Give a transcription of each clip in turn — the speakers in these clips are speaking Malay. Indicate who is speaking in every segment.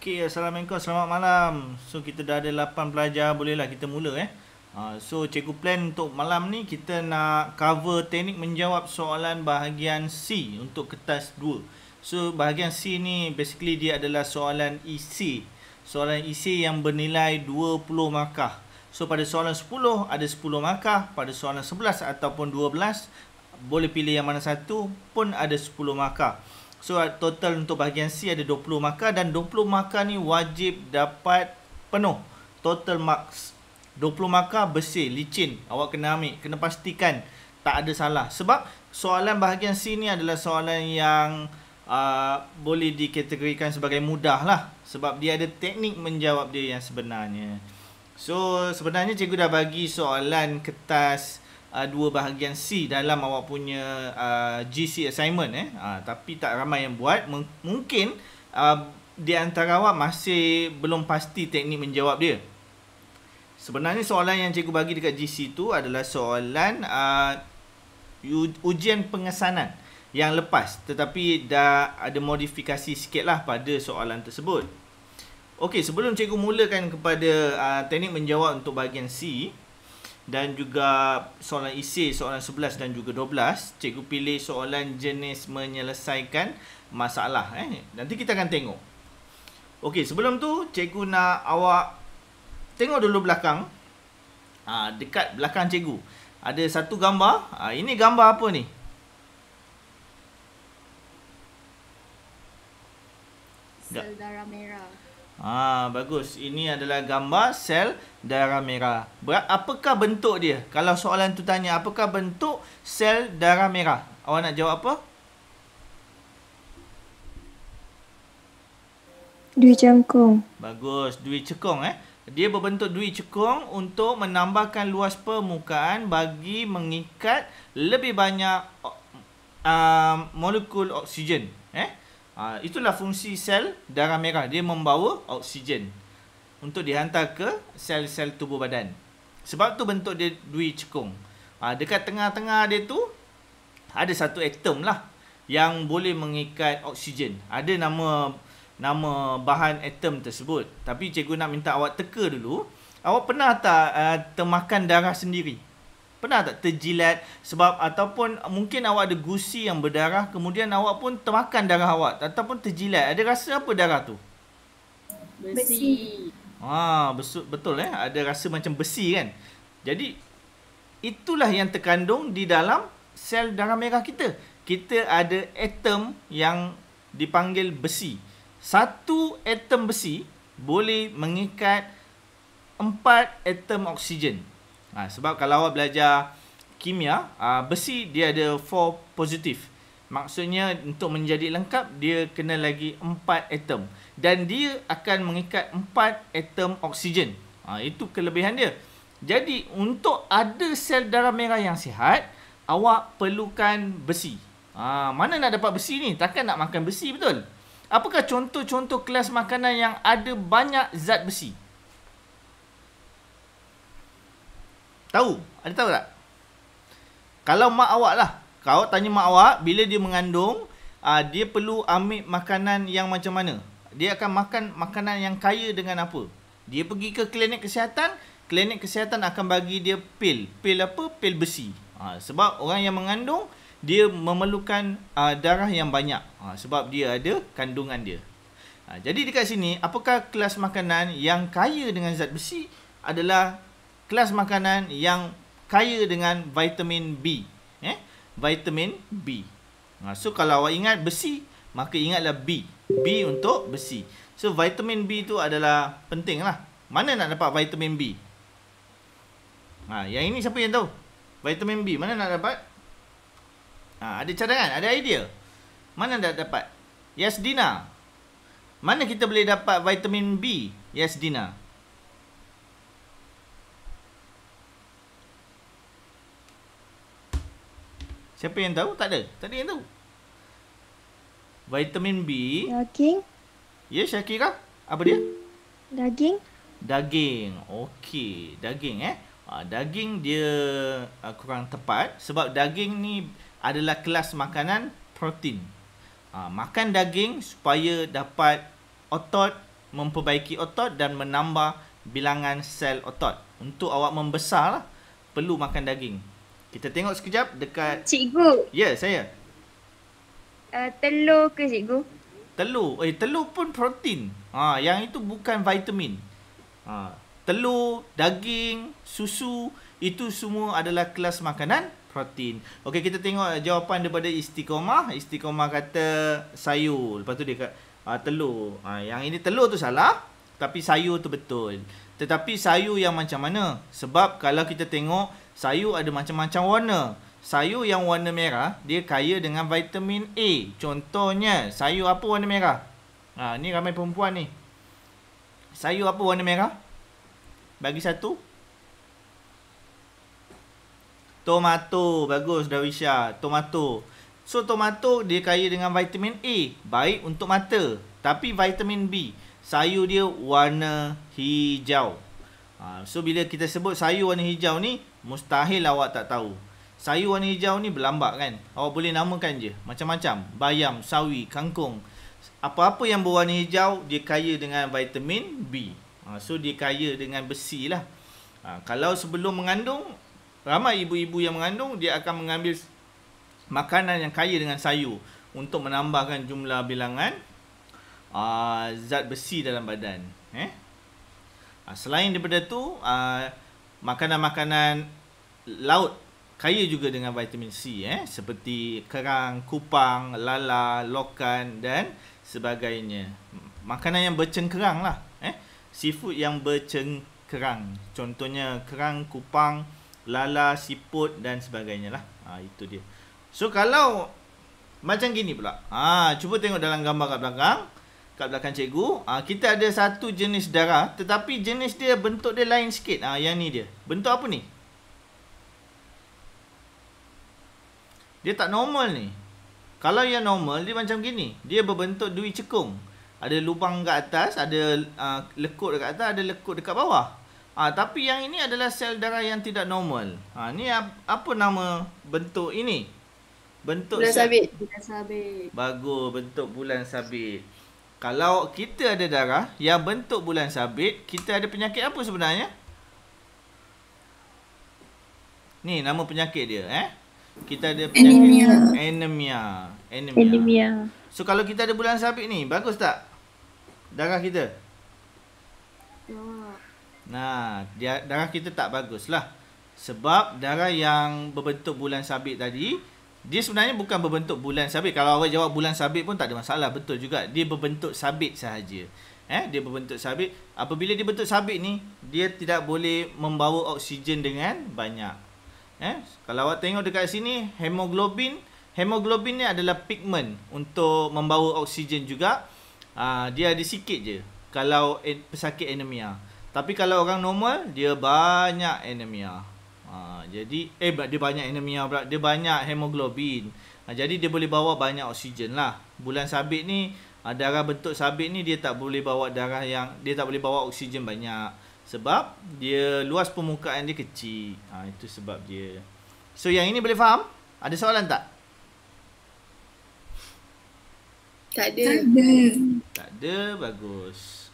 Speaker 1: Okay, Assalamualaikum, selamat malam So, kita dah ada 8 pelajar, bolehlah kita mula eh ha, So, cikgu plan untuk malam ni kita nak cover teknik menjawab soalan bahagian C untuk kertas 2 So, bahagian C ni basically dia adalah soalan EC Soalan EC yang bernilai 20 markah So, pada soalan 10 ada 10 markah Pada soalan 11 ataupun 12 boleh pilih yang mana satu pun ada 10 markah So total untuk bahagian C ada 20 markah dan 20 markah ni wajib dapat penuh total marks. 20 markah bersih, licin. Awak kena ambil, kena pastikan tak ada salah. Sebab soalan bahagian C ni adalah soalan yang uh, boleh dikategorikan sebagai mudah lah. Sebab dia ada teknik menjawab dia yang sebenarnya. So sebenarnya cikgu dah bagi soalan kertas uh, dua bahagian C dalam awak punya uh, GC assignment eh uh, tapi tak ramai yang buat M- mungkin uh, di antara awak masih belum pasti teknik menjawab dia sebenarnya soalan yang cikgu bagi dekat GC tu adalah soalan uh, ujian pengesanan yang lepas tetapi dah ada modifikasi sikitlah pada soalan tersebut Okey, sebelum cikgu mulakan kepada uh, teknik menjawab untuk bahagian C, dan juga soalan isi e soalan 11 dan juga 12 cikgu pilih soalan jenis menyelesaikan masalah eh nanti kita akan tengok okey sebelum tu cikgu nak awak tengok dulu belakang ha, dekat belakang cikgu ada satu gambar ha, ini gambar apa ni saudara merah Ha, bagus. Ini adalah gambar sel darah merah. Berat, apakah bentuk dia? Kalau soalan tu tanya, apakah bentuk sel darah merah? Awak nak jawab apa? Dui cekung. Bagus. Dui cekung eh. Dia berbentuk dui cekung untuk menambahkan luas permukaan bagi mengikat lebih banyak uh, molekul oksigen. Eh? Ha, itulah fungsi sel darah merah. Dia membawa oksigen untuk dihantar ke sel-sel tubuh badan. Sebab tu bentuk dia dui cekung. Ha, dekat tengah-tengah dia tu, ada satu atom lah yang boleh mengikat oksigen. Ada nama nama bahan atom tersebut. Tapi cikgu nak minta awak teka dulu. Awak pernah tak uh, termakan darah sendiri? Pernah tak terjilat sebab ataupun mungkin awak ada gusi yang berdarah kemudian awak pun termakan darah awak ataupun terjilat. Ada rasa apa darah tu? Besi. Ah, ha, betul, betul eh. Ada rasa macam besi kan. Jadi itulah yang terkandung di dalam sel darah merah kita. Kita ada atom yang dipanggil besi. Satu atom besi boleh mengikat empat atom oksigen. Ha, sebab kalau awak belajar kimia, ha, besi dia ada 4 positif. Maksudnya untuk menjadi lengkap, dia kena lagi 4 atom. Dan dia akan mengikat 4 atom oksigen. Ha, itu kelebihan dia. Jadi untuk ada sel darah merah yang sihat, awak perlukan besi. Ha, mana nak dapat besi ni? Takkan nak makan besi betul? Apakah contoh-contoh kelas makanan yang ada banyak zat besi? Tahu? Ada tahu tak? Kalau mak awak lah. Kau tanya mak awak bila dia mengandung, uh, dia perlu ambil makanan yang macam mana? Dia akan makan makanan yang kaya dengan apa? Dia pergi ke klinik kesihatan, klinik kesihatan akan bagi dia pil. Pil apa? Pil besi. Ha, sebab orang yang mengandung, dia memerlukan uh, darah yang banyak. Ha, sebab dia ada kandungan dia. Ha, jadi dekat sini, apakah kelas makanan yang kaya dengan zat besi adalah kelas makanan yang kaya dengan vitamin B. Eh? Vitamin B. Ha, so kalau awak ingat besi, maka ingatlah B. B untuk besi. So vitamin B tu adalah penting lah. Mana nak dapat vitamin B? Ha, yang ini siapa yang tahu? Vitamin B, mana nak dapat? Ha, ada cadangan, ada idea. Mana nak dapat? Yes, Dina. Mana kita boleh dapat vitamin B? Yes, Dina. Siapa yang tahu? Tak ada. Tak ada yang tahu. Vitamin B. Daging. Ya, Syakira. Apa dia? Daging. Daging. Okey. Daging eh. Ha, daging dia uh, kurang tepat. Sebab daging ni adalah kelas makanan protein. Ha, makan daging supaya dapat otot, memperbaiki otot dan menambah bilangan sel otot. Untuk awak membesar perlu makan daging. Kita tengok sekejap dekat Cikgu. Ya, yeah, saya. Uh, telur ke cikgu? Telur. Eh, telur pun protein. Ha, yang itu bukan vitamin. Ha, telur, daging, susu itu semua adalah kelas makanan protein. Okey, kita tengok eh, jawapan daripada Istiqomah. Istiqomah kata sayur. Lepas tu dia kata uh, telur. Ha, yang ini telur tu salah tapi sayur tu betul. Tetapi sayur yang macam mana? Sebab kalau kita tengok sayur ada macam-macam warna. Sayur yang warna merah dia kaya dengan vitamin A. Contohnya sayur apa warna merah? Ha ni ramai perempuan ni. Sayur apa warna merah? Bagi satu. Tomato. Bagus Darwisha. Tomato. So tomato dia kaya dengan vitamin A. Baik untuk mata. Tapi vitamin B sayur dia warna hijau. Ha, so bila kita sebut sayur warna hijau ni, mustahil awak tak tahu. Sayur warna hijau ni berlambak kan? Awak boleh namakan je macam-macam. Bayam, sawi, kangkung. Apa-apa yang berwarna hijau, dia kaya dengan vitamin B. Ha, so dia kaya dengan besi lah. Ha, kalau sebelum mengandung, ramai ibu-ibu yang mengandung, dia akan mengambil makanan yang kaya dengan sayur untuk menambahkan jumlah bilangan uh, zat besi dalam badan eh uh, selain daripada tu uh, makanan-makanan laut kaya juga dengan vitamin C eh seperti kerang, kupang, lala, lokan dan sebagainya. Makanan yang bercengkerang lah eh. Seafood yang bercengkerang. Contohnya kerang, kupang, lala, siput dan sebagainya lah. Ha, itu dia. So kalau macam gini pula. Ha, cuba tengok dalam gambar kat belakang kat belakang cikgu uh, kita ada satu jenis darah tetapi jenis dia bentuk dia lain sikit uh, yang ni dia bentuk apa ni dia tak normal ni kalau yang normal dia macam gini dia berbentuk dui cekung ada lubang kat atas ada uh, ah, lekuk dekat atas ada lekuk dekat bawah Ah ha, tapi yang ini adalah sel darah yang tidak normal. Ah ha, ni apa nama bentuk ini? Bentuk bulan sabit. Bulan sabit. Bagus bentuk bulan sabit. Kalau kita ada darah yang bentuk bulan sabit, kita ada penyakit apa sebenarnya? Ni nama penyakit dia eh. Kita ada penyakit anemia. Anemia. Anemia. So kalau kita ada bulan sabit ni, bagus tak? Darah kita. Nah, dia, darah kita tak baguslah. Sebab darah yang berbentuk bulan sabit tadi dia sebenarnya bukan berbentuk bulan sabit. Kalau awak jawab bulan sabit pun tak ada masalah. Betul juga. Dia berbentuk sabit sahaja. Eh, dia berbentuk sabit. Apabila dia berbentuk sabit ni, dia tidak boleh membawa oksigen dengan banyak. Eh, kalau awak tengok dekat sini, hemoglobin. Hemoglobin ni adalah pigmen untuk membawa oksigen juga. Uh, dia ada sikit je. Kalau pesakit anemia. Tapi kalau orang normal, dia banyak anemia. Ha, jadi eh dia banyak anemia pula. Dia banyak hemoglobin. Ha, jadi dia boleh bawa banyak oksigen lah. Bulan sabit ni ha, darah bentuk sabit ni dia tak boleh bawa darah yang dia tak boleh bawa oksigen banyak sebab dia luas permukaan dia kecil. Ha, itu sebab dia. So yang ini boleh faham? Ada soalan tak? Tak ada. Tak ada. Tak ada bagus.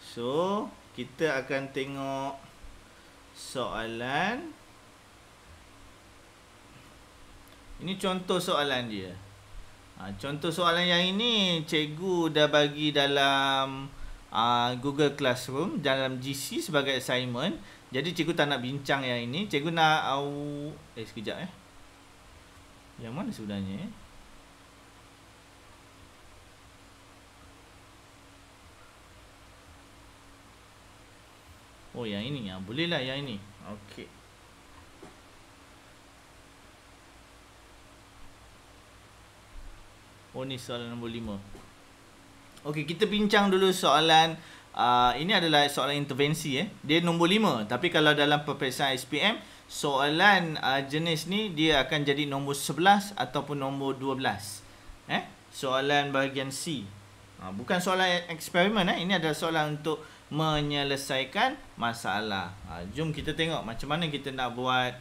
Speaker 1: So kita akan tengok soalan ini contoh soalan dia ha, contoh soalan yang ini cikgu dah bagi dalam uh, google classroom dalam GC sebagai assignment jadi cikgu tak nak bincang yang ini cikgu nak uh, eh sekejap eh yang mana sebenarnya eh Oh yang ini ya, ah, boleh lah yang ini. Okey. Oh ni soalan nombor lima. Okey, kita bincang dulu soalan. Uh, ini adalah soalan intervensi. Eh. Dia nombor lima. Tapi kalau dalam peperiksaan SPM, soalan uh, jenis ni dia akan jadi nombor sebelas ataupun nombor dua belas. Eh? Soalan bahagian C. Uh, bukan soalan e-, eksperimen. Eh. Ini adalah soalan untuk menyelesaikan masalah. Ha, jom kita tengok macam mana kita nak buat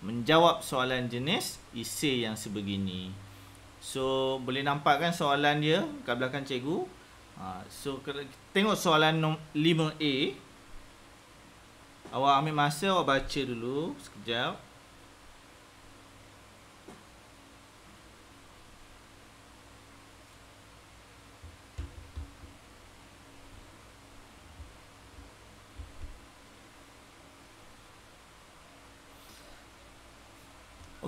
Speaker 1: menjawab soalan jenis isi yang sebegini. So, boleh nampak kan soalan dia kat belakang cikgu? Ha, so, tengok soalan 5A. Awak ambil masa, awak baca dulu sekejap.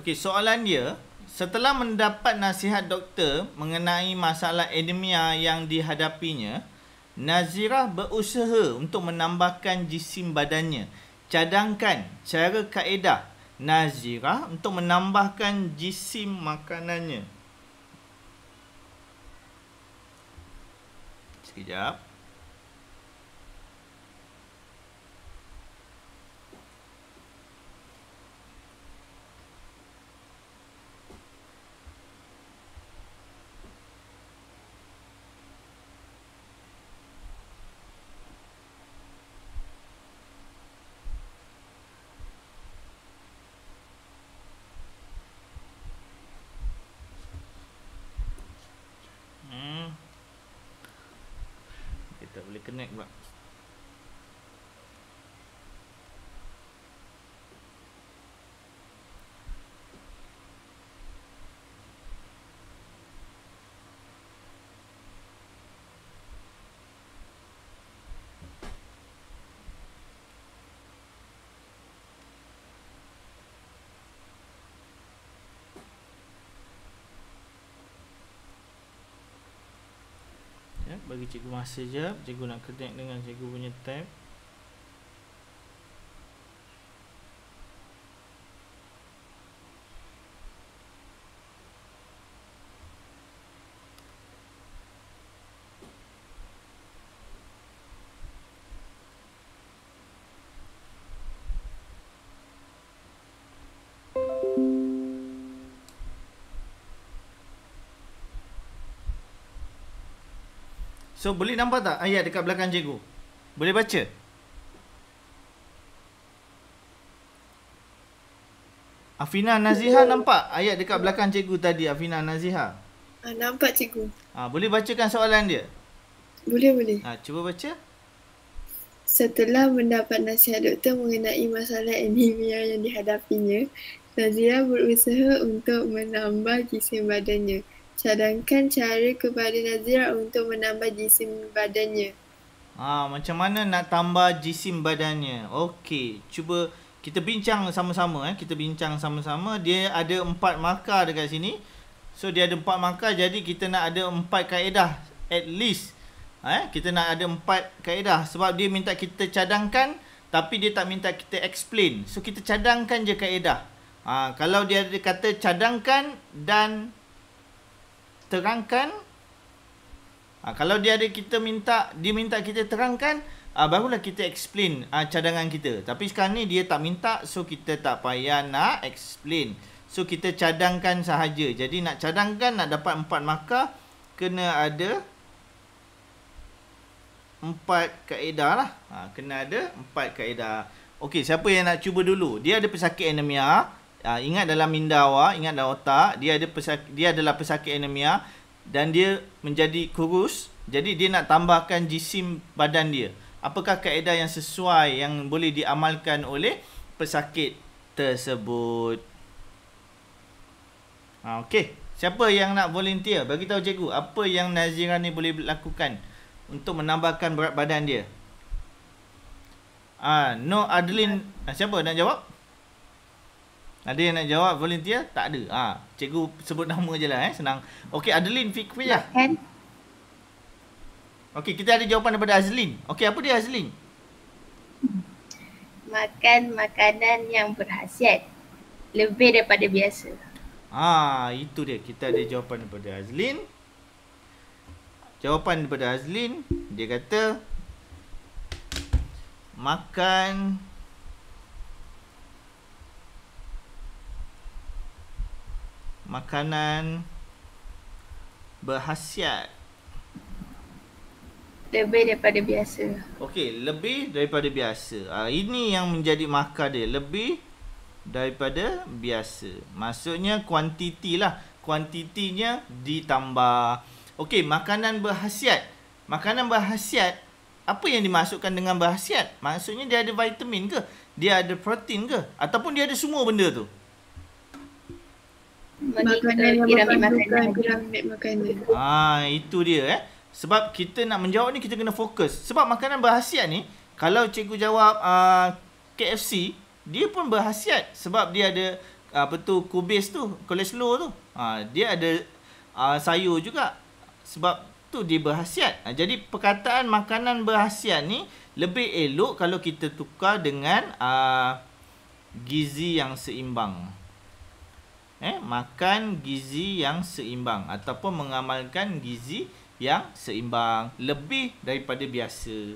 Speaker 1: Okey, soalan dia, setelah mendapat nasihat doktor mengenai masalah anemia yang dihadapinya, Nazirah berusaha untuk menambahkan jisim badannya. Cadangkan cara kaedah Nazirah untuk menambahkan jisim makanannya. Sekejap. connect pula bagi cikgu masa je cikgu nak connect dengan cikgu punya tab So boleh nampak tak ayat dekat belakang cikgu? Boleh baca? Afina Naziha nampak ayat dekat belakang cikgu tadi Afina Naziha? Ah, nampak cikgu. Ah boleh bacakan soalan dia? Boleh boleh. Ah cuba baca. Setelah mendapat nasihat doktor mengenai masalah anemia yang dihadapinya, Nazia berusaha untuk menambah jisim badannya cadangkan cara kepada Nazira untuk menambah jisim badannya. Ah, macam mana nak tambah jisim badannya? Okey, cuba kita bincang sama-sama eh. Kita bincang sama-sama. Dia ada empat markah dekat sini. So dia ada empat markah jadi kita nak ada empat kaedah at least. Ha, eh, kita nak ada empat kaedah sebab dia minta kita cadangkan tapi dia tak minta kita explain. So kita cadangkan je kaedah. Ha, kalau dia ada kata cadangkan dan terangkan ha, kalau dia ada kita minta dia minta kita terangkan ha, barulah kita explain ha, cadangan kita tapi sekarang ni dia tak minta so kita tak payah nak explain so kita cadangkan sahaja jadi nak cadangkan nak dapat empat maka kena ada empat kaedah lah ha, kena ada empat kaedah Okey, siapa yang nak cuba dulu? Dia ada pesakit anemia uh, ingat dalam minda awak, ingat dalam otak, dia ada pesak, dia adalah pesakit anemia dan dia menjadi kurus. Jadi dia nak tambahkan jisim badan dia. Apakah kaedah yang sesuai yang boleh diamalkan oleh pesakit tersebut? Ha, ah, okay. Siapa yang nak volunteer? Bagi tahu cikgu apa yang Nazira ni boleh lakukan untuk menambahkan berat badan dia. Ah, ha, no Adeline, ah, siapa nak jawab? Ada yang nak jawab volunteer? Tak ada. Ha, cikgu sebut nama je lah eh. Senang. Okey, Adeline Fikri lah. Okey, kita ada jawapan daripada Azlin. Okey, apa dia Azlin? Makan makanan yang berhasiat. Lebih daripada biasa. Ah, ha, itu dia. Kita ada jawapan daripada Azlin. Jawapan daripada Azlin, dia kata makan makanan berhasiat lebih daripada biasa. Okey, lebih daripada biasa. Uh, ini yang menjadi markah dia, lebih daripada biasa. Maksudnya kuantiti lah. Kuantitinya ditambah. Okey, makanan berhasiat. Makanan berhasiat, apa yang dimasukkan dengan berhasiat? Maksudnya dia ada vitamin ke? Dia ada protein ke? Ataupun dia ada semua benda tu? makanan yang makanan. Ah, itu dia eh. Sebab kita nak menjawab ni kita kena fokus. Sebab makanan berhasiat ni, kalau cikgu jawab uh, ah, KFC, dia pun berhasiat sebab dia ada uh, apa tu kubis tu, kolesterol tu. uh, dia ada uh, sayur juga. Sebab tu dia berhasiat. Uh, jadi perkataan makanan berhasiat ni lebih elok kalau kita tukar dengan uh, gizi yang seimbang eh, makan gizi yang seimbang ataupun mengamalkan gizi yang seimbang lebih daripada biasa.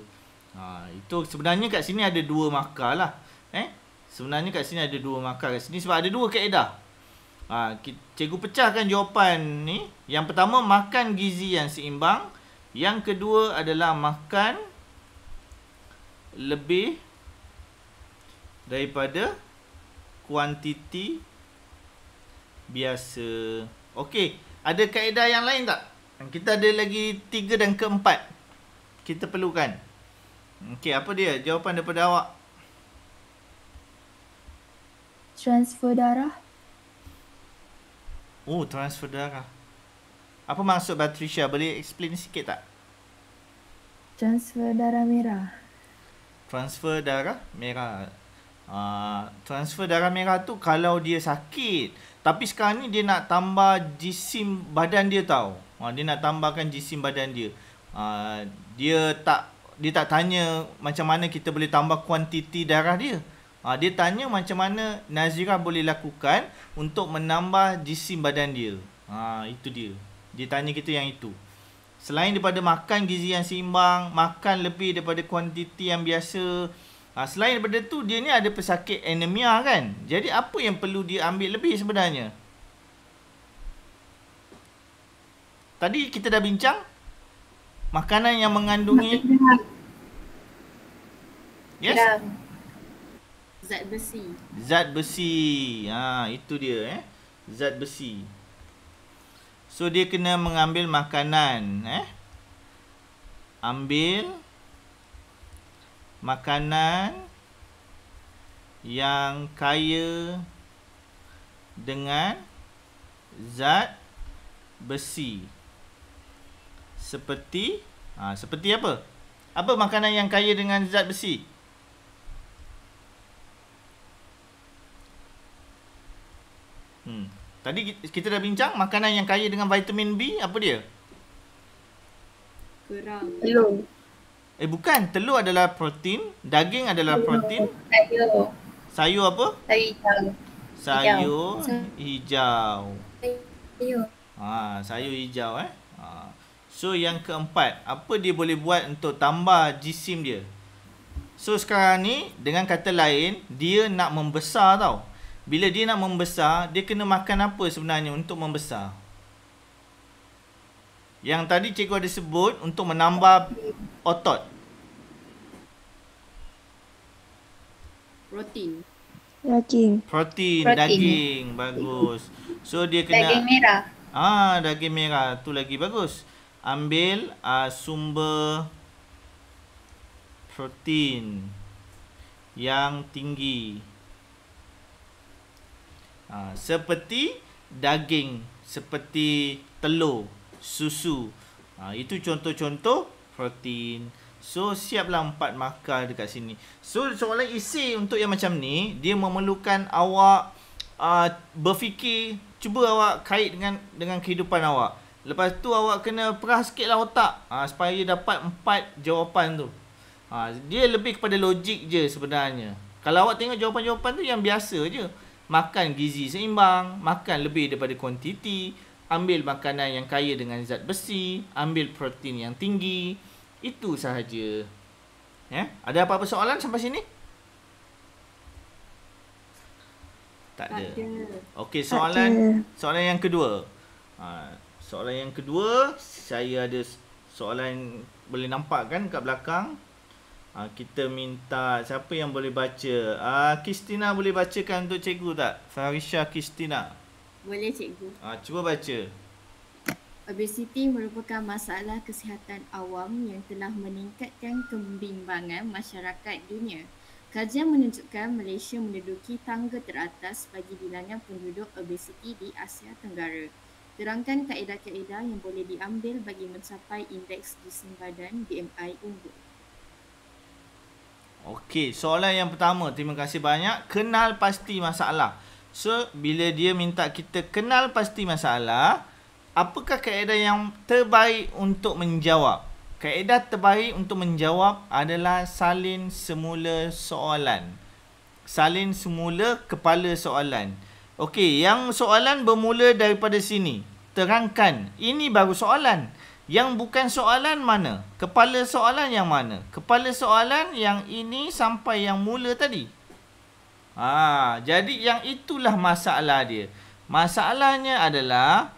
Speaker 1: Ha, itu sebenarnya kat sini ada dua markah lah. Eh? Sebenarnya kat sini ada dua markah kat sini sebab ada dua kaedah. Ha, cikgu pecahkan jawapan ni. Yang pertama makan gizi yang seimbang. Yang kedua adalah makan lebih daripada kuantiti biasa. Okey, ada kaedah yang lain tak? Kita ada lagi tiga dan keempat. Kita perlukan. Okey, apa dia? Jawapan daripada awak. Transfer darah. Oh, transfer darah. Apa maksud Patricia? Boleh explain sikit tak? Transfer darah merah. Transfer darah merah. Uh, transfer darah merah tu kalau dia sakit tapi sekarang ni dia nak tambah jisim badan dia tau. Ha, dia nak tambahkan jisim badan dia. Ha, dia tak dia tak tanya macam mana kita boleh tambah kuantiti darah dia. Ha, dia tanya macam mana Nazira boleh lakukan untuk menambah jisim badan dia. Ha, itu dia. Dia tanya kita yang itu. Selain daripada makan gizi yang seimbang, makan lebih daripada kuantiti yang biasa, Ha, selain daripada tu, dia ni ada pesakit anemia kan? Jadi, apa yang perlu dia ambil lebih sebenarnya? Tadi kita dah bincang makanan yang mengandungi Yes. Ya. Zat besi. Zat besi. Ha, itu dia eh. Zat besi. So dia kena mengambil makanan eh. Ambil makanan yang kaya dengan zat besi seperti ha, seperti apa apa makanan yang kaya dengan zat besi hmm tadi kita dah bincang makanan yang kaya dengan vitamin B apa dia kerang Eh bukan, telur adalah protein, daging adalah telur. protein. Sayur. Sayur apa? Sayur hijau. Sayur hijau. Sayur. Ha, sayur hijau eh. Ha. So yang keempat, apa dia boleh buat untuk tambah jisim dia? So sekarang ni dengan kata lain, dia nak membesar tau. Bila dia nak membesar, dia kena makan apa sebenarnya untuk membesar? Yang tadi cikgu ada sebut untuk menambah otot. Protein. Daging. Protein, Protein. daging. Bagus. So dia kena Daging merah. Ah, daging merah tu lagi bagus. Ambil uh, sumber protein yang tinggi uh, seperti daging seperti telur susu. Ha, itu contoh-contoh protein. So, siaplah empat markah dekat sini. So, soalan isi untuk yang macam ni, dia memerlukan awak uh, berfikir, cuba awak kait dengan dengan kehidupan awak. Lepas tu, awak kena perah lah otak uh, supaya dia dapat empat jawapan tu. Ha, dia lebih kepada logik je sebenarnya. Kalau awak tengok jawapan-jawapan tu yang biasa je. Makan gizi seimbang, makan lebih daripada kuantiti, ambil makanan yang kaya dengan zat besi, ambil protein yang tinggi. Itu sahaja. Ya, ada apa-apa soalan sampai sini? Tak ada. Okey, soalan soalan yang kedua. Ha, soalan yang kedua, saya ada soalan boleh nampak kan kat belakang? Ha, kita minta siapa yang boleh baca? Ah, Kristina boleh bacakan untuk cikgu tak? Farisha Kristina. Okay. Boleh cikgu. Ah, cuba baca. Obesiti merupakan masalah kesihatan awam yang telah meningkatkan kebimbangan masyarakat dunia. Kajian menunjukkan Malaysia menduduki tangga teratas bagi bilangan penduduk obesiti di Asia Tenggara. Terangkan kaedah-kaedah yang boleh diambil bagi mencapai indeks jisim badan BMI unggul. Okey, soalan yang pertama. Terima kasih banyak. Kenal pasti masalah. So, bila dia minta kita kenal pasti masalah, apakah kaedah yang terbaik untuk menjawab? Kaedah terbaik untuk menjawab adalah salin semula soalan. Salin semula kepala soalan. Okey, yang soalan bermula daripada sini. Terangkan, ini baru soalan. Yang bukan soalan mana? Kepala soalan yang mana? Kepala soalan yang ini sampai yang mula tadi. Ha, jadi yang itulah masalah dia. Masalahnya adalah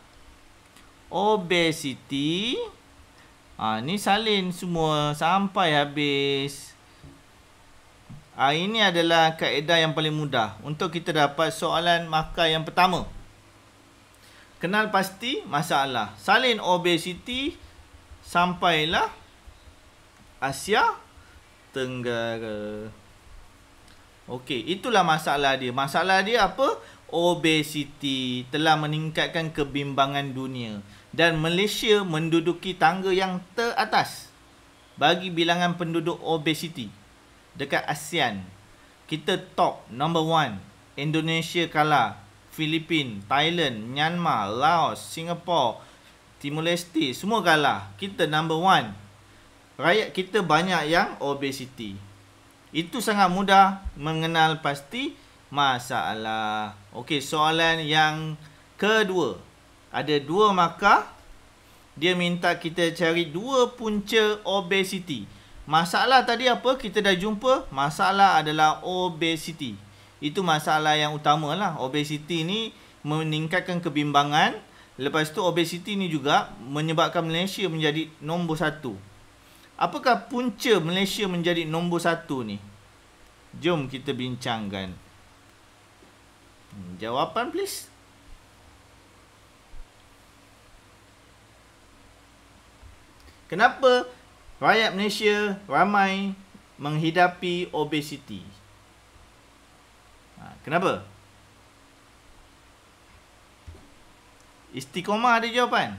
Speaker 1: obesiti. Ha, ni salin semua sampai habis. Ha, ini adalah kaedah yang paling mudah untuk kita dapat soalan markah yang pertama. Kenal pasti masalah. Salin obesiti sampailah Asia Tenggara. Okey, itulah masalah dia. Masalah dia apa? Obesiti telah meningkatkan kebimbangan dunia dan Malaysia menduduki tangga yang teratas bagi bilangan penduduk obesiti dekat ASEAN. Kita top number one. Indonesia kalah. Filipin, Thailand, Myanmar, Laos, Singapore, Timur Leste semua kalah. Kita number one. Rakyat kita banyak yang obesiti. Itu sangat mudah mengenal pasti masalah. Okey, soalan yang kedua. Ada dua maka Dia minta kita cari dua punca obesiti. Masalah tadi apa? Kita dah jumpa masalah adalah obesiti. Itu masalah yang utamalah. Obesiti ni meningkatkan kebimbangan. Lepas tu obesiti ni juga menyebabkan Malaysia menjadi nombor satu Apakah punca Malaysia menjadi nombor satu ni? Jom kita bincangkan. Hmm, jawapan please. Kenapa rakyat Malaysia ramai menghidapi obesiti? Ha, kenapa? Istiqomah ada jawapan.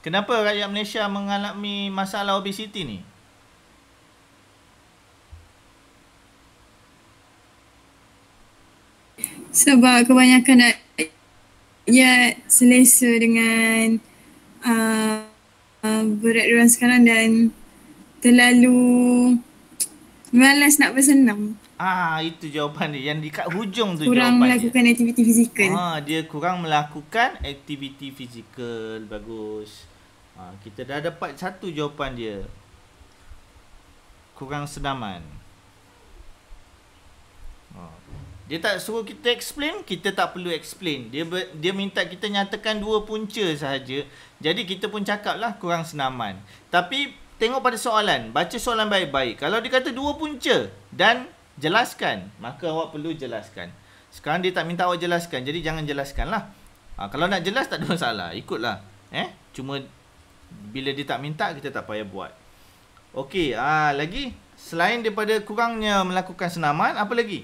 Speaker 1: Kenapa rakyat Malaysia mengalami masalah obesiti ni? Sebab kebanyakan nak ya selesa dengan uh, uh, berat orang sekarang dan terlalu malas nak bersenam. Ah itu jawapan dia yang dekat hujung tu kurang jawapan. Kurang melakukan aktiviti fizikal. Ah dia kurang melakukan aktiviti fizikal. Bagus ha, Kita dah dapat satu jawapan dia Kurang senaman. ha. Dia tak suruh kita explain Kita tak perlu explain Dia ber, dia minta kita nyatakan dua punca sahaja Jadi kita pun cakap lah Kurang senaman. Tapi tengok pada soalan Baca soalan baik-baik Kalau dia kata dua punca Dan jelaskan Maka awak perlu jelaskan Sekarang dia tak minta awak jelaskan Jadi jangan jelaskan lah ha, Kalau nak jelas tak ada masalah Ikutlah Eh, cuma bila dia tak minta kita tak payah buat. Okey, ah lagi selain daripada kurangnya melakukan senaman, apa lagi?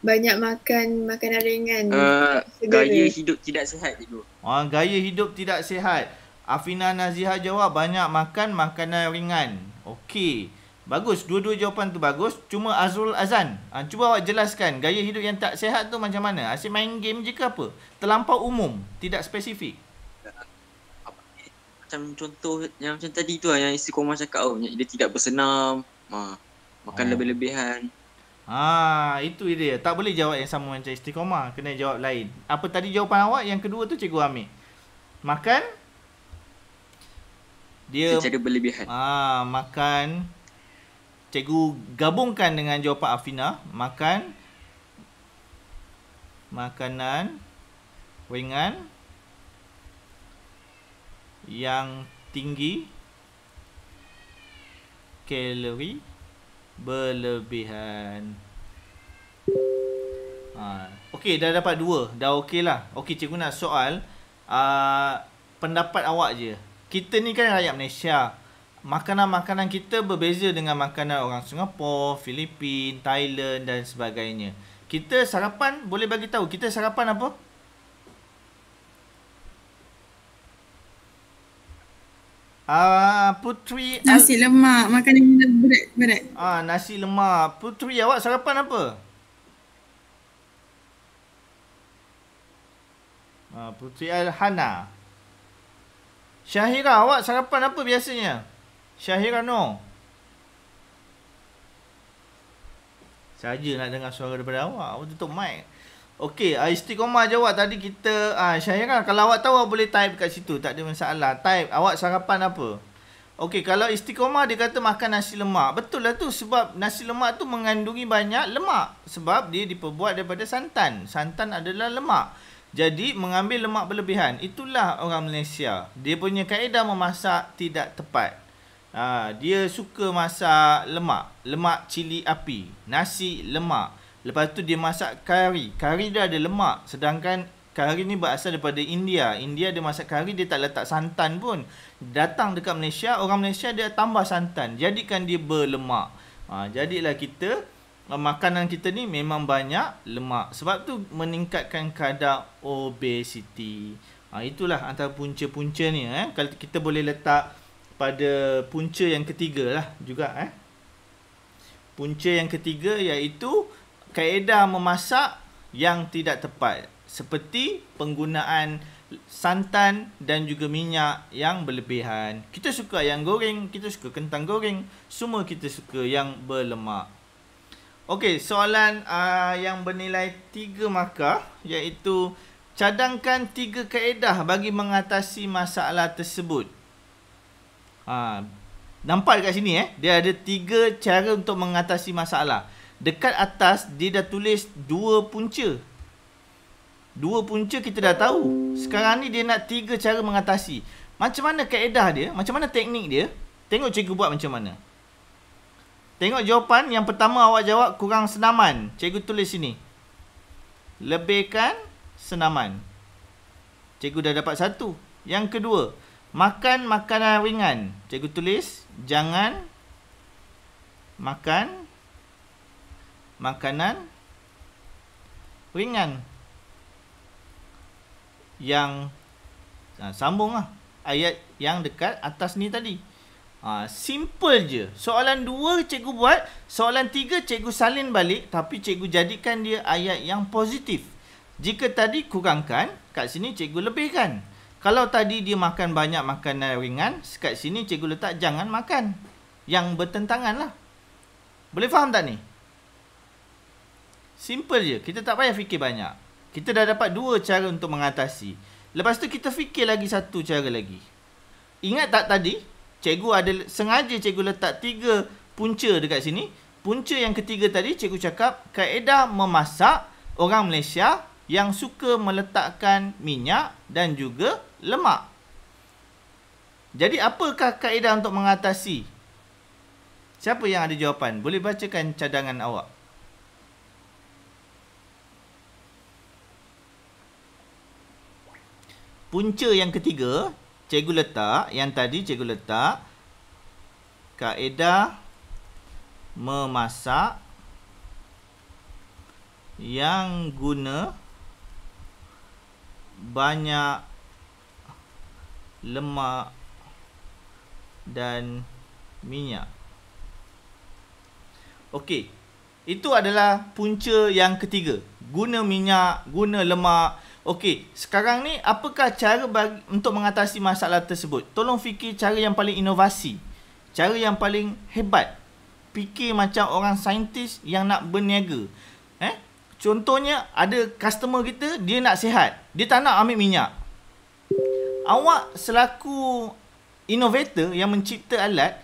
Speaker 1: Banyak makan makanan ringan. Uh, gaya hidup tidak sihat itu. Ah gaya hidup tidak sihat. Afina Nazihah jawab banyak makan makanan ringan. Okey. Bagus, dua-dua jawapan tu bagus. Cuma Azrul Azan, ha, cuba awak jelaskan gaya hidup yang tak sihat tu macam mana? Asyik main game je ke apa? Terlampau umum, tidak spesifik macam contoh yang macam tadi tu lah yang isteri korang cakap oh dia tidak bersenam ha, makan oh. lebih-lebihan Ah, itu dia tak boleh jawab yang sama macam isteri kena jawab lain apa tadi jawapan awak yang kedua tu cikgu Amir makan dia secara berlebihan ha makan cikgu gabungkan dengan jawapan Afina makan makanan ringan yang tinggi kalori berlebihan. Ha. Okey, dah dapat dua. Dah okey lah. Okey, cikgu nak soal. Uh, pendapat awak je. Kita ni kan rakyat Malaysia. Makanan-makanan kita berbeza dengan makanan orang Singapura, Filipina, Thailand dan sebagainya. Kita sarapan, boleh bagi tahu kita sarapan apa? Ah uh, putri nasi lemak makan yang berat berat. Ah uh, nasi lemak. Putri awak sarapan apa? Ah uh, putri Alhana. Syahira awak sarapan apa biasanya? Syahira no. Saja nak dengar suara daripada awak. Awak tutup mic. Okey, ah, istiqomah jawab tadi kita ah Syahira kan? kalau awak tahu awak boleh type kat situ, tak ada masalah. Type awak sarapan apa? Okey, kalau istiqomah dia kata makan nasi lemak. Betul lah tu sebab nasi lemak tu mengandungi banyak lemak sebab dia diperbuat daripada santan. Santan adalah lemak. Jadi mengambil lemak berlebihan itulah orang Malaysia. Dia punya kaedah memasak tidak tepat. Ha, dia suka masak lemak, lemak cili api, nasi lemak. Lepas tu dia masak kari. Kari dia ada lemak. Sedangkan kari ni berasal daripada India. India dia masak kari dia tak letak santan pun. Datang dekat Malaysia, orang Malaysia dia tambah santan. Jadikan dia berlemak. Ha, jadilah kita, eh, makanan kita ni memang banyak lemak. Sebab tu meningkatkan kadar obesiti. Ha, itulah antara punca-punca ni. Eh. Kalau kita boleh letak pada punca yang ketiga lah juga. Eh. Punca yang ketiga iaitu kaedah memasak yang tidak tepat seperti penggunaan santan dan juga minyak yang berlebihan. Kita suka yang goreng, kita suka kentang goreng, semua kita suka yang berlemak. Okey, soalan uh, yang bernilai 3 markah iaitu cadangkan 3 kaedah bagi mengatasi masalah tersebut. Ha, nampak dekat sini eh, dia ada 3 cara untuk mengatasi masalah dekat atas dia dah tulis dua punca. Dua punca kita dah tahu. Sekarang ni dia nak tiga cara mengatasi. Macam mana kaedah dia? Macam mana teknik dia? Tengok cikgu buat macam mana. Tengok jawapan yang pertama awak jawab kurang senaman. Cikgu tulis sini. Lebihkan senaman. Cikgu dah dapat satu. Yang kedua, makan makanan ringan. Cikgu tulis jangan makan makanan ringan yang ha, sambung lah ayat yang dekat atas ni tadi. Ha, simple je. Soalan dua cikgu buat, soalan tiga cikgu salin balik tapi cikgu jadikan dia ayat yang positif. Jika tadi kurangkan, kat sini cikgu lebihkan. Kalau tadi dia makan banyak makanan ringan, kat sini cikgu letak jangan makan. Yang bertentangan lah. Boleh faham tak ni? Simple je. Kita tak payah fikir banyak. Kita dah dapat dua cara untuk mengatasi. Lepas tu kita fikir lagi satu cara lagi. Ingat tak tadi? Cikgu ada sengaja cikgu letak tiga punca dekat sini. Punca yang ketiga tadi cikgu cakap kaedah memasak orang Malaysia yang suka meletakkan minyak dan juga lemak. Jadi apakah kaedah untuk mengatasi? Siapa yang ada jawapan? Boleh bacakan cadangan awak. punca yang ketiga cikgu letak yang tadi cikgu letak kaedah memasak yang guna banyak lemak dan minyak Okey, itu adalah punca yang ketiga guna minyak, guna lemak Okey, sekarang ni apakah cara bagi, untuk mengatasi masalah tersebut? Tolong fikir cara yang paling inovasi. Cara yang paling hebat. Fikir macam orang saintis yang nak berniaga. Eh? Contohnya, ada customer kita, dia nak sihat. Dia tak nak ambil minyak. Awak selaku inovator yang mencipta alat,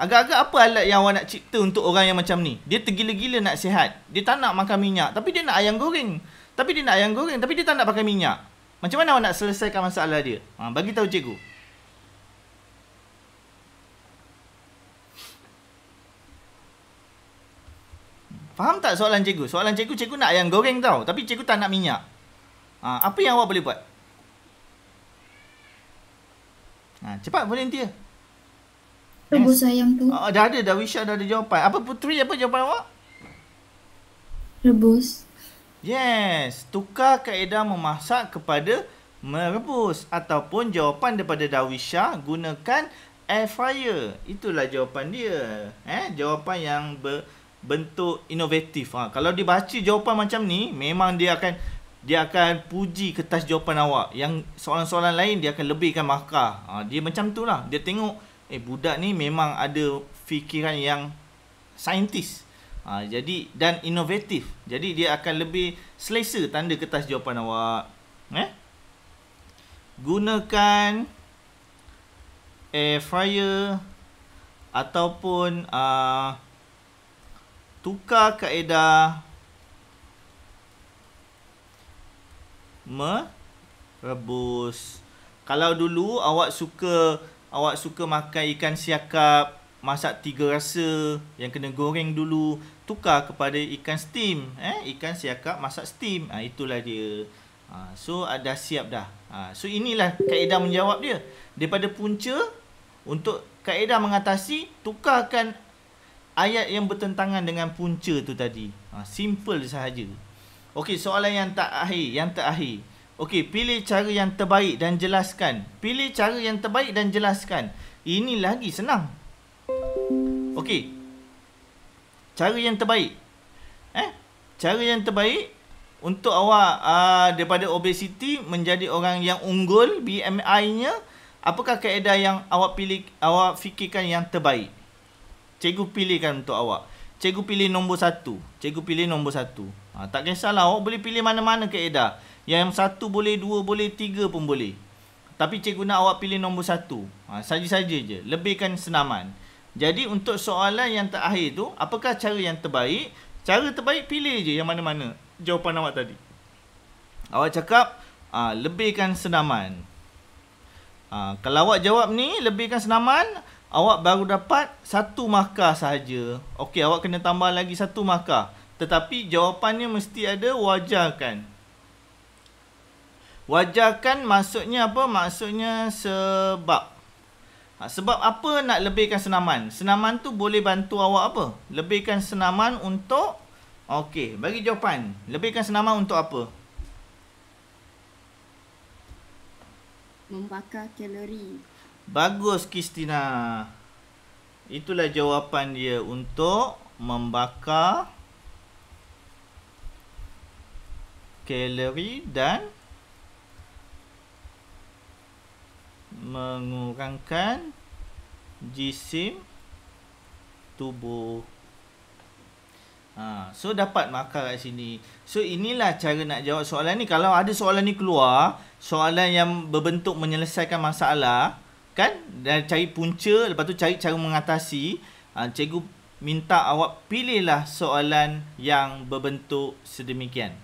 Speaker 1: agak-agak apa alat yang awak nak cipta untuk orang yang macam ni? Dia tergila-gila nak sihat. Dia tak nak makan minyak. Tapi dia nak ayam goreng. Tapi dia nak ayam goreng tapi dia tak nak pakai minyak. Macam mana awak nak selesaikan masalah dia? Ha, bagi tahu cikgu. Faham tak soalan cikgu? Soalan cikgu, cikgu nak ayam goreng tau. Tapi cikgu tak nak minyak. Ha, apa yang awak boleh buat? Ha, cepat boleh nanti. Rebus ayam tu. Oh, dah ada, dah Wisha dah ada jawapan. Apa putri, apa jawapan awak? Rebus. Yes, tukar kaedah memasak kepada merebus ataupun jawapan daripada Dawisha gunakan air fryer. Itulah jawapan dia. Eh, jawapan yang berbentuk inovatif. Ha, kalau dibaca jawapan macam ni, memang dia akan dia akan puji kertas jawapan awak. Yang soalan-soalan lain dia akan lebihkan markah. Ha, dia macam tu lah. Dia tengok, eh budak ni memang ada fikiran yang saintis. Ha, jadi dan inovatif. Jadi dia akan lebih selesa tanda kertas jawapan awak. Eh? Gunakan air fryer ataupun uh, tukar kaedah merebus. Kalau dulu awak suka awak suka makan ikan siakap masak tiga rasa yang kena goreng dulu tukar kepada ikan steam eh ikan siakap masak steam ha, itulah dia ha, so ada siap dah ha, so inilah kaedah menjawab dia daripada punca untuk kaedah mengatasi tukarkan ayat yang bertentangan dengan punca tu tadi ha, simple sahaja okey soalan yang tak akhir yang tak terakhir okey pilih cara yang terbaik dan jelaskan pilih cara yang terbaik dan jelaskan ini lagi senang Okey. Cara yang terbaik. Eh? Cara yang terbaik untuk awak uh, daripada obesiti menjadi orang yang unggul BMI-nya, apakah kaedah yang awak pilih awak fikirkan yang terbaik? Cikgu pilihkan untuk awak. Cikgu pilih nombor satu. Cikgu pilih nombor satu. Ha, tak kisahlah awak boleh pilih mana-mana kaedah. Yang satu boleh, dua boleh, tiga pun boleh. Tapi cikgu nak awak pilih nombor satu. Ha, saja-saja je. Lebihkan Senaman. Jadi untuk soalan yang terakhir tu, apakah cara yang terbaik? Cara terbaik pilih je yang mana-mana jawapan awak tadi. Awak cakap uh, lebihkan senaman. Uh, kalau awak jawab ni lebihkan senaman, awak baru dapat satu markah sahaja. Okey, awak kena tambah lagi satu markah. Tetapi jawapannya mesti ada wajarkan. Wajarkan maksudnya apa? Maksudnya sebab. Ha, sebab apa nak lebihkan senaman? Senaman tu boleh bantu awak apa? Lebihkan senaman untuk Okey, bagi jawapan. Lebihkan senaman untuk apa? Membakar kalori. Bagus Kristina. Itulah jawapan dia untuk membakar kalori dan mengurangkan jisim tubuh. Ha, so dapat markah kat sini. So inilah cara nak jawab soalan ni. Kalau ada soalan ni keluar, soalan yang berbentuk menyelesaikan masalah, kan? Dan cari punca, lepas tu cari cara mengatasi. Ha, cikgu minta awak pilihlah soalan yang berbentuk sedemikian.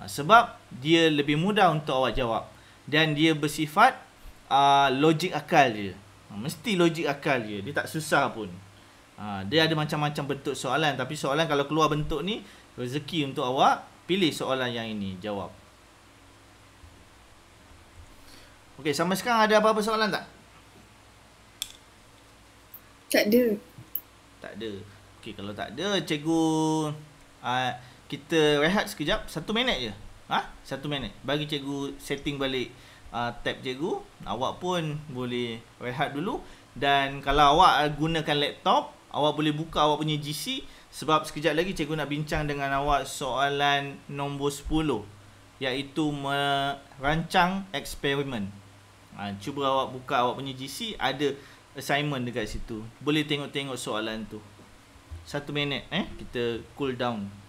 Speaker 1: Ha, sebab dia lebih mudah untuk awak jawab. Dan dia bersifat uh, ah, logik akal dia. Ah, mesti logik akal dia. Dia tak susah pun. Uh, dia ada macam-macam bentuk soalan. Tapi soalan kalau keluar bentuk ni, rezeki untuk awak, pilih soalan yang ini. Jawab. Okey, sama sekarang ada apa-apa soalan tak? Tak ada. Tak ada. Okey, kalau tak ada, cikgu... Uh, kita rehat sekejap. Satu minit je. Ha? Satu minit. Bagi cikgu setting balik uh, tab cikgu Awak pun boleh rehat dulu Dan kalau awak gunakan laptop Awak boleh buka awak punya GC Sebab sekejap lagi cikgu nak bincang dengan awak soalan nombor 10 Iaitu merancang eksperimen ha, Cuba awak buka awak punya GC Ada assignment dekat situ Boleh tengok-tengok soalan tu Satu minit eh Kita cool down